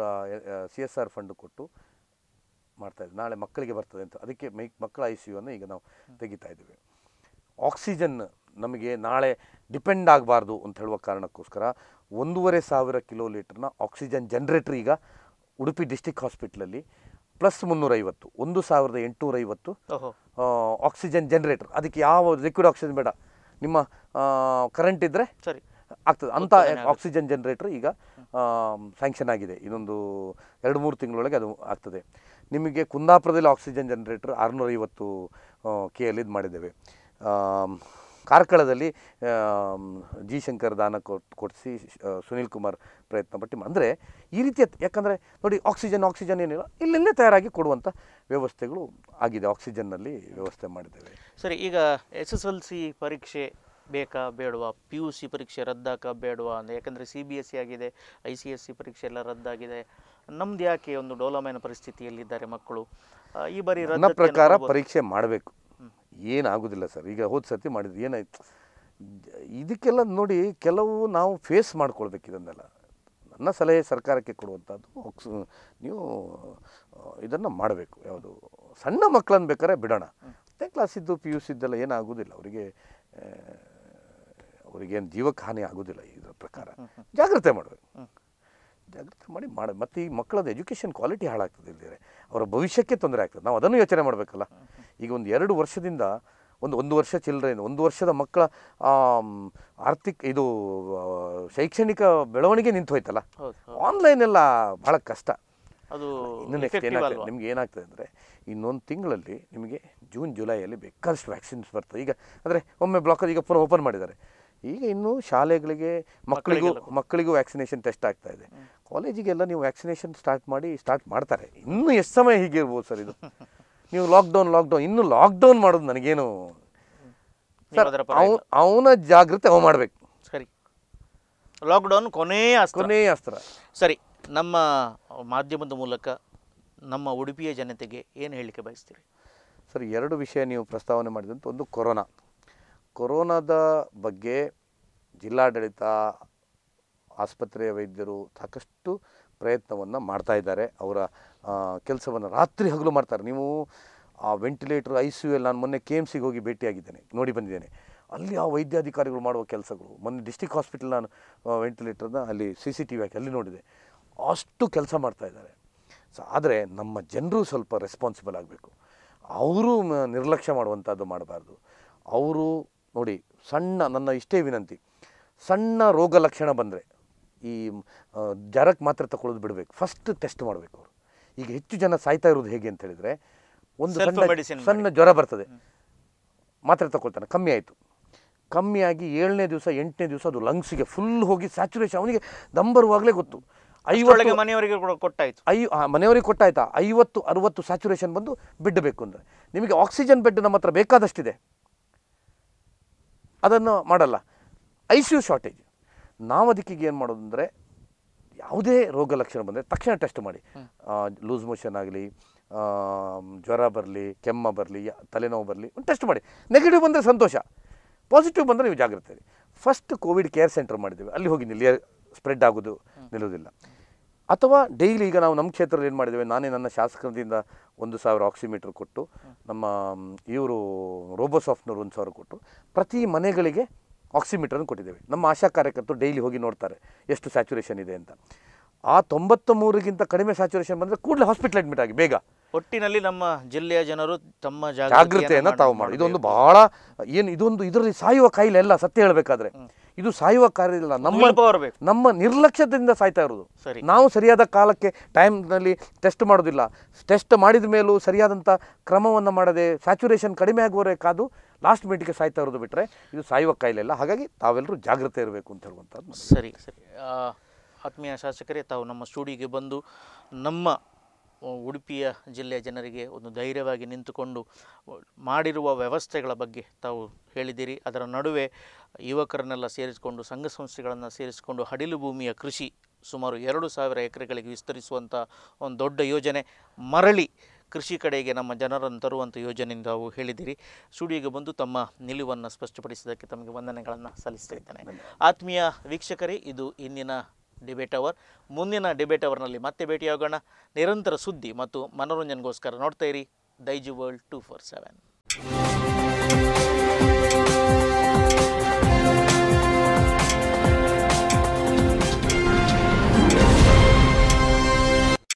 ಸಿ ಎಸ್ ಆರ್ ಫಂಡ್ ಕೊಟ್ಟು ಮಾಡ್ತಾ ಇದ್ದೇವೆ ನಾಳೆ ಮಕ್ಕಳಿಗೆ ಬರ್ತದೆ ಅಂತ ಅದಕ್ಕೆ ಮೈ ಮಕ್ಕಳ ಐ ಸಿ ಅನ್ನು ಈಗ ನಾವು ತೆಗಿತಾ ಇದ್ದೇವೆ ಆಕ್ಸಿಜನ್ ನಮಗೆ ನಾಳೆ ಡಿಪೆಂಡ್ ಆಗಬಾರ್ದು ಅಂತ ಹೇಳುವ ಕಾರಣಕ್ಕೋಸ್ಕರ ಒಂದೂವರೆ ಸಾವಿರ ಕಿಲೋ ಲೀಟ್ರನ್ನ ಆಕ್ಸಿಜನ್ ಜನ್ರೇಟ್ರ್ ಈಗ ಉಡುಪಿ ಡಿಸ್ಟಿಕ್ ಹಾಸ್ಪಿಟ್ಲಲ್ಲಿ ಪ್ಲಸ್ ಮುನ್ನೂರೈವತ್ತು ಒಂದು ಸಾವಿರದ ಎಂಟುನೂರೈವತ್ತು ಆಕ್ಸಿಜನ್ ಜನರೇಟರ್ ಅದಕ್ಕೆ ಯಾವ ಲಿಕ್ವಿಡ್ ಆಕ್ಸಿಜನ್ ಬೇಡ ನಿಮ್ಮ ಕರೆಂಟ್ ಇದ್ದರೆ ಸರಿ ಆಗ್ತದೆ ಅಂಥ ಆಕ್ಸಿಜನ್ ಜನರೇಟರ್ ಈಗ ಸ್ಯಾಂಕ್ಷನ್ ಆಗಿದೆ ಇನ್ನೊಂದು ಎರಡು ಮೂರು ತಿಂಗಳೊಳಗೆ ಅದು ಆಗ್ತದೆ ನಿಮಗೆ ಕುಂದಾಪುರದಲ್ಲಿ ಆಕ್ಸಿಜನ್ ಜನರೇಟರ್ ಆರುನೂರೈವತ್ತು ಕೆ ಎಲ್ ಇದು ಮಾಡಿದ್ದೇವೆ ಕಾರ್ಕಳದಲ್ಲಿ ಜಿ ಶಂಕರ್ ದಾನ ಕೊಡಿಸಿ ಸುನೀಲ್ ಕುಮಾರ್ ಪ್ರಯತ್ನ ಪಟ್ಟಿ ಅಂದರೆ ಈ ರೀತಿಯ ಯಾಕಂದರೆ ನೋಡಿ ಆಕ್ಸಿಜನ್ ಆಕ್ಸಿಜನ್ ಏನಿಲ್ಲ ಇಲ್ಲೆಲ್ಲೇ ತಯಾರಾಗಿ ಕೊಡುವಂಥ ವ್ಯವಸ್ಥೆಗಳು ಆಗಿದೆ ಆಕ್ಸಿಜನ್ನಲ್ಲಿ ವ್ಯವಸ್ಥೆ ಮಾಡಿದ್ದೇವೆ ಸರಿ ಈಗ ಎಸ್ ಎಸ್ ಎಲ್ ಸಿ ಪರೀಕ್ಷೆ ಬೇಕಾ ಬೇಡವಾ ಪಿ ಯು ಸಿ ಪರೀಕ್ಷೆ ರದ್ದಾಕ ಬೇಡವಾ ಅಂದರೆ ಯಾಕಂದರೆ ಸಿ ಬಿ ಎಸ್ ಸಿ ಆಗಿದೆ ಐ ಸಿ ಎಸ್ ಸಿ ಪರೀಕ್ಷೆ ಎಲ್ಲ ರದ್ದಾಗಿದೆ ನಮ್ದು ಯಾಕೆ ಒಂದು ಡೋಲಮೈನ ಪರಿಸ್ಥಿತಿಯಲ್ಲಿದ್ದಾರೆ ಮಕ್ಕಳು ಈ ಬಾರಿ ನನ್ನ ಪ್ರಕಾರ ಪರೀಕ್ಷೆ ಮಾಡಬೇಕು ಏನಾಗೋದಿಲ್ಲ ಸರ್ ಈಗ ಹೋದ ಸರ್ತಿ ಮಾಡಿದ್ವಿ ಏನಾಯ್ತು ಇದಕ್ಕೆಲ್ಲ ನೋಡಿ ಕೆಲವು ನಾವು ಫೇಸ್ ಮಾಡ್ಕೊಳ್ಬೇಕು ಇದನ್ನೆಲ್ಲ ನನ್ನ ಸಲಹೆ ಸರ್ಕಾರಕ್ಕೆ ಕೊಡುವಂಥದ್ದು ನೀವು ಇದನ್ನು ಮಾಡಬೇಕು ಯಾವುದು ಸಣ್ಣ ಮಕ್ಕಳನ್ನು ಬೇಕಾದ್ರೆ ಬಿಡೋಣ ಹತ್ತನೇ ಕ್ಲಾಸಿದ್ದು ಪಿ ಯು ಸಿದ್ದೆಲ್ಲ ಏನಾಗೋದಿಲ್ಲ ಅವರಿಗೆ ಅವರಿಗೇನು ಜೀವಕ್ಕೆ ಹಾನಿ ಆಗೋದಿಲ್ಲ ಇದರ ಪ್ರಕಾರ ಜಾಗ್ರತೆ ಮಾಡಬೇಕು ಜಾಗ್ರತೆ ಮಾಡಿ ಮಾಡಿ ಮತ್ತು ಈ ಮಕ್ಕಳದ್ದು ಎಜುಕೇಷನ್ ಕ್ವಾಲಿಟಿ ಹಾಳಾಗ್ತದೆ ಇಲ್ಲದೆ ಅವರ ಭವಿಷ್ಯಕ್ಕೆ ತೊಂದರೆ ಆಗ್ತದೆ ನಾವು ಅದನ್ನು ಯೋಚನೆ ಮಾಡಬೇಕಲ್ಲ ಈಗ ಒಂದು ಎರಡು ವರ್ಷದಿಂದ ಒಂದು ಒಂದು ವರ್ಷ ಚಿಲ್ಲರೆಯಿಂದ ಒಂದು ವರ್ಷದ ಮಕ್ಕಳ ಆರ್ಥಿಕ ಇದು ಶೈಕ್ಷಣಿಕ ಬೆಳವಣಿಗೆ ನಿಂತು ಹೋಯ್ತಲ್ಲ ಆನ್ಲೈನ್ ಎಲ್ಲ ಬಹಳ ಕಷ್ಟ ಅದು ಇನ್ನು ನೆಕ್ಸ್ಟ್ ಏನಾಗ್ತದೆ ನಿಮ್ಗೆ ಏನಾಗ್ತದೆ ಅಂದರೆ ಇನ್ನೊಂದು ತಿಂಗಳಲ್ಲಿ ನಿಮಗೆ ಜೂನ್ ಜುಲೈಯಲ್ಲಿ ಬೇಕಾದಷ್ಟು ವ್ಯಾಕ್ಸಿನ್ಸ್ ಬರ್ತದೆ ಈಗ ಅಂದರೆ ಒಮ್ಮೆ ಬ್ಲಾಕಲ್ಲಿ ಈಗ ಪುನಃ ಓಪನ್ ಮಾಡಿದ್ದಾರೆ ಈಗ ಇನ್ನು ಶಾಲೆಗಳಿಗೆ ಮಕ್ಕಳಿಗೂ ಮಕ್ಕಳಿಗೂ ವ್ಯಾಕ್ಸಿನೇಷನ್ ಟೆಸ್ಟ್ ಆಗ್ತಾ ಇದೆ ಕಾಲೇಜಿಗೆಲ್ಲ ನೀವು ವ್ಯಾಕ್ಸಿನೇಷನ್ ಸ್ಟಾರ್ಟ್ ಮಾಡಿ ಸ್ಟಾರ್ಟ್ ಮಾಡ್ತಾರೆ ಇನ್ನೂ ಎಷ್ಟು ಸಮಯ ಹೀಗಿರ್ಬೋದು ಸರ್ ಇದು ನೀವು ಲಾಕ್ಡೌನ್ ಲಾಕ್ಡೌನ್ ಇನ್ನು ಲಾಕ್ಡೌನ್ ಮಾಡೋದು ನನಗೇನು ಸರ್ ಅವನ ಜಾಗೃತಿ ಅವ ಮಾಡಬೇಕು ಸರಿ ಲಾಕ್ಡೌನ್ ಕೊನೆಯ ಕೊನೆಯ ಅಸ್ತ್ರ ಸರಿ ನಮ್ಮ ಮಾಧ್ಯಮದ ಮೂಲಕ ನಮ್ಮ ಉಡುಪಿಯ ಜನತೆಗೆ ಏನು ಹೇಳಲಿಕ್ಕೆ ಬಯಸ್ತೀರಿ ಸರ್ ಎರಡು ವಿಷಯ ನೀವು ಪ್ರಸ್ತಾವನೆ ಮಾಡಿದಂಥ ಒಂದು ಕೊರೋನಾ ಕೊರೋನಾದ ಬಗ್ಗೆ ಜಿಲ್ಲಾಡಳಿತ ಆಸ್ಪತ್ರೆಯ ವೈದ್ಯರು ಸಾಕಷ್ಟು ಪ್ರಯತ್ನವನ್ನು ಮಾಡ್ತಾ ಇದ್ದಾರೆ ಅವರ ಕೆಲಸವನ್ನು ರಾತ್ರಿ ಹಗಲು ಮಾಡ್ತಾರೆ ನೀವು ಆ ವೆಂಟಿಲೇಟರ್ ಐ ಸಿ ಯು ನಾನು ಮೊನ್ನೆ ಕೆ ಎಮ್ ಸಿಗೆ ಹೋಗಿ ಭೇಟಿಯಾಗಿದ್ದೇನೆ ನೋಡಿ ಬಂದಿದ್ದೇನೆ ಅಲ್ಲಿ ಆ ವೈದ್ಯಾಧಿಕಾರಿಗಳು ಮಾಡುವ ಕೆಲಸಗಳು ಮೊನ್ನೆ ಡಿಸ್ಟಿಕ್ ಹಾಸ್ಪಿಟಲ್ ನಾನು ವೆಂಟಿಲೇಟರ್ನ ಅಲ್ಲಿ ಸಿ ಸಿ ಟಿ ವಿ ಹಾಕಿ ಅಲ್ಲಿ ನೋಡಿದೆ ಅಷ್ಟು ಕೆಲಸ ಮಾಡ್ತಾ ಇದ್ದಾರೆ ಸೊ ಆದರೆ ನಮ್ಮ ಜನರು ಸ್ವಲ್ಪ ರೆಸ್ಪಾನ್ಸಿಬಲ್ ಆಗಬೇಕು ಅವರು ನಿರ್ಲಕ್ಷ್ಯ ಮಾಡುವಂಥದ್ದು ಮಾಡಬಾರ್ದು ಅವರು ನೋಡಿ ಸಣ್ಣ ನನ್ನ ಇಷ್ಟೇ ವಿನಂತಿ ಸಣ್ಣ ರೋಗ ಲಕ್ಷಣ ಬಂದರೆ ಈ ಜ್ವರಕ್ಕೆ ಮಾತ್ರ ತಗೊಳ್ಳೋದು ಬಿಡಬೇಕು ಫಸ್ಟ್ ಟೆಸ್ಟ್ ಮಾಡಬೇಕು ಅವರು ಈಗ ಹೆಚ್ಚು ಜನ ಸಾಯ್ತಾ ಇರೋದು ಹೇಗೆ ಅಂತ ಹೇಳಿದರೆ ಒಂದು ಸಣ್ಣ ಜ್ವರ ಬರ್ತದೆ ಮಾತ್ರೆ ತಗೊಳ್ತಾನೆ ಕಮ್ಮಿ ಆಯಿತು ಕಮ್ಮಿಯಾಗಿ ಏಳನೇ ದಿವಸ ಎಂಟನೇ ದಿವಸ ಅದು ಲಂಗ್ಸಿಗೆ ಫುಲ್ ಹೋಗಿ ಸ್ಯಾಚುರೇಷನ್ ಅವನಿಗೆ ನಂಬರುವಾಗಲೇ ಗೊತ್ತು ಐವತ್ತು ಮನೆಯವರಿಗೆ ಕೊಟ್ಟಾಯ್ತು ಐ ಮನೆಯವರಿಗೆ ಕೊಟ್ಟಾಯ್ತಾ ಐವತ್ತು ಅರುವತ್ತು ಸ್ಯಾಚುರೇಷನ್ ಬಂದು ಬಿಡಬೇಕು ಅಂದರೆ ನಿಮಗೆ ಆಕ್ಸಿಜನ್ ಬೆಡ್ ನಮ್ಮ ಹತ್ರ ಬೇಕಾದಷ್ಟಿದೆ ಅದನ್ನು ಮಾಡಲ್ಲ ಐ ಸಿ ಯು ಶಾರ್ಟೇಜ್ ನಾವು ಅದಕ್ಕೆ ಏನು ಮಾಡೋದು ಅಂದರೆ ಯಾವುದೇ ರೋಗ ಲಕ್ಷಣ ಬಂದರೆ ತಕ್ಷಣ ಟೆಸ್ಟ್ ಮಾಡಿ ಲೂಸ್ ಮೋಷನ್ ಆಗಲಿ ಜ್ವರ ಬರಲಿ ಕೆಮ್ಮ ಬರಲಿ ತಲೆನೋವು ಬರಲಿ ಒಂದು ಟೆಸ್ಟ್ ಮಾಡಿ ನೆಗೆಟಿವ್ ಬಂದರೆ ಸಂತೋಷ ಪಾಸಿಟಿವ್ ಬಂದರೆ ನೀವು ಜಾಗ್ರತೆ ಇರಿ ಫಸ್ಟ್ ಕೋವಿಡ್ ಕೇರ್ ಸೆಂಟರ್ ಮಾಡಿದ್ದೇವೆ ಅಲ್ಲಿ ಹೋಗಿ ನಿಲ್ಲಿ ಸ್ಪ್ರೆಡ್ ಆಗೋದು ನಿಲ್ಲೋದಿಲ್ಲ ಅಥವಾ ಡೈಲಿ ಈಗ ನಾವು ನಮ್ಮ ಕ್ಷೇತ್ರದಲ್ಲಿ ಏನು ಮಾಡಿದ್ದೇವೆ ನಾನೇ ನನ್ನ ಶಾಸಕರಿಂದ ಒಂದು ಸಾವಿರ ಆಕ್ಸಿಮೀಟರ್ ಕೊಟ್ಟು ನಮ್ಮ ಇವರು ರೋಬೋಸಾಫ್ಟ್ನವ್ರು ಒಂದು ಸಾವಿರ ಕೊಟ್ಟು ಪ್ರತಿ ಮನೆಗಳಿಗೆ ಆಕ್ಸಿಮೀಟರ್ ಕೊಟ್ಟಿದ್ದೇವೆ ನಮ್ಮ ಆಶಾ ಕಾರ್ಯಕರ್ತರು ಡೈಲಿ ಹೋಗಿ ನೋಡ್ತಾರೆ ಎಷ್ಟು ಸ್ಯಾಚುರೇಷನ್ ಇದೆ ಅಂತ ಆ ತೊಂಬತ್ತ ಮೂರಿಗಿಂತ ಕಡಿಮೆ ಸ್ಯಾಚುರೇಷನ್ ಬಂದರೆ ಕೂಡಲೇ ಹಾಸ್ಪಿಟಲ್ ಅಡ್ಮಿಟ್ ಆಗಿ ಬೇಗ ಒಟ್ಟಿನಲ್ಲಿ ನಮ್ಮ ಜಿಲ್ಲೆಯ ಜನರು ತಮ್ಮ ಜಾಗೃತೆಯನ್ನು ತಾವು ಮಾಡಿ ಇದೊಂದು ಬಹಳ ಏನು ಇದೊಂದು ಇದರಲ್ಲಿ ಸಾಯುವ ಕಾಯಿಲೆ ಎಲ್ಲ ಸತ್ಯ ಹೇಳಬೇಕಾದ್ರೆ ಇದು ಸಾಯುವ ಕಾರ್ಯ ಇಲ್ಲ ನಮ್ಮ ನಮ್ಮ ನಿರ್ಲಕ್ಷ್ಯದಿಂದ ಸಾಯ್ತಾ ಇರೋದು ನಾವು ಸರಿಯಾದ ಕಾಲಕ್ಕೆ ಟೈಮ್ನಲ್ಲಿ ಟೆಸ್ಟ್ ಮಾಡೋದಿಲ್ಲ ಟೆಸ್ಟ್ ಮಾಡಿದ ಮೇಲೂ ಸರಿಯಾದಂಥ ಕ್ರಮವನ್ನು ಮಾಡದೆ ಸ್ಯಾಚುರೇಷನ್ ಕಡಿಮೆ ಆಗುವವರೆ ಕಾದು ಲಾಸ್ಟ್ ಮಿನಿಟ್ಗೆ ಸಾಯ್ತಾ ಇರೋದು ಬಿಟ್ಟರೆ ಇದು ಸಾಯುವ ಕಾಯಿಲೆ ಇಲ್ಲ ಹಾಗಾಗಿ ತಾವೆಲ್ಲರೂ ಜಾಗ್ರತೆ ಇರಬೇಕು ಅಂತ ಹೇಳುವಂಥದ್ದು ಸರಿ ಸರಿ ಆತ್ಮೀಯ ಶಾಸಕರೇ ತಾವು ನಮ್ಮ ಸ್ಟುಡಿಯೋಗೆ ಬಂದು ನಮ್ಮ ಉಡುಪಿಯ ಜಿಲ್ಲೆಯ ಜನರಿಗೆ ಒಂದು ಧೈರ್ಯವಾಗಿ ನಿಂತುಕೊಂಡು ಮಾಡಿರುವ ವ್ಯವಸ್ಥೆಗಳ ಬಗ್ಗೆ ತಾವು ಹೇಳಿದ್ದೀರಿ ಅದರ ನಡುವೆ ಯುವಕರನ್ನೆಲ್ಲ ಸೇರಿಸಿಕೊಂಡು ಸಂಘ ಸಂಸ್ಥೆಗಳನ್ನು ಸೇರಿಸಿಕೊಂಡು ಹಡಿಲು ಭೂಮಿಯ ಕೃಷಿ ಸುಮಾರು ಎರಡು ಸಾವಿರ ಎಕರೆಗಳಿಗೆ ವಿಸ್ತರಿಸುವಂಥ ಒಂದು ದೊಡ್ಡ ಯೋಜನೆ ಮರಳಿ ಕೃಷಿ ಕಡೆಗೆ ನಮ್ಮ ಜನರನ್ನು ತರುವಂಥ ಯೋಜನೆಯಿಂದ ತಾವು ಹೇಳಿದಿರಿ ಸ್ಟುಡಿಯೋಗೆ ಬಂದು ತಮ್ಮ ನಿಲುವನ್ನು ಸ್ಪಷ್ಟಪಡಿಸಿದ್ದಕ್ಕೆ ತಮಗೆ ವಂದನೆಗಳನ್ನು ಸಲ್ಲಿಸ್ತಾ ಇದ್ದೇನೆ ಆತ್ಮೀಯ ವೀಕ್ಷಕರೇ ಇದು ಇಂದಿನ ಡಿಬೇಟ್ ಅವರ್ ಮುಂದಿನ ಡಿಬೇಟ್ ಅವರ್ನಲ್ಲಿ ಮತ್ತೆ ಭೇಟಿಯಾಗೋಣ ನಿರಂತರ ಸುದ್ದಿ ಮತ್ತು ಮನೋರಂಜನೆಗೋಸ್ಕರ ನೋಡ್ತಾ ಇರಿ Daiji world two four seven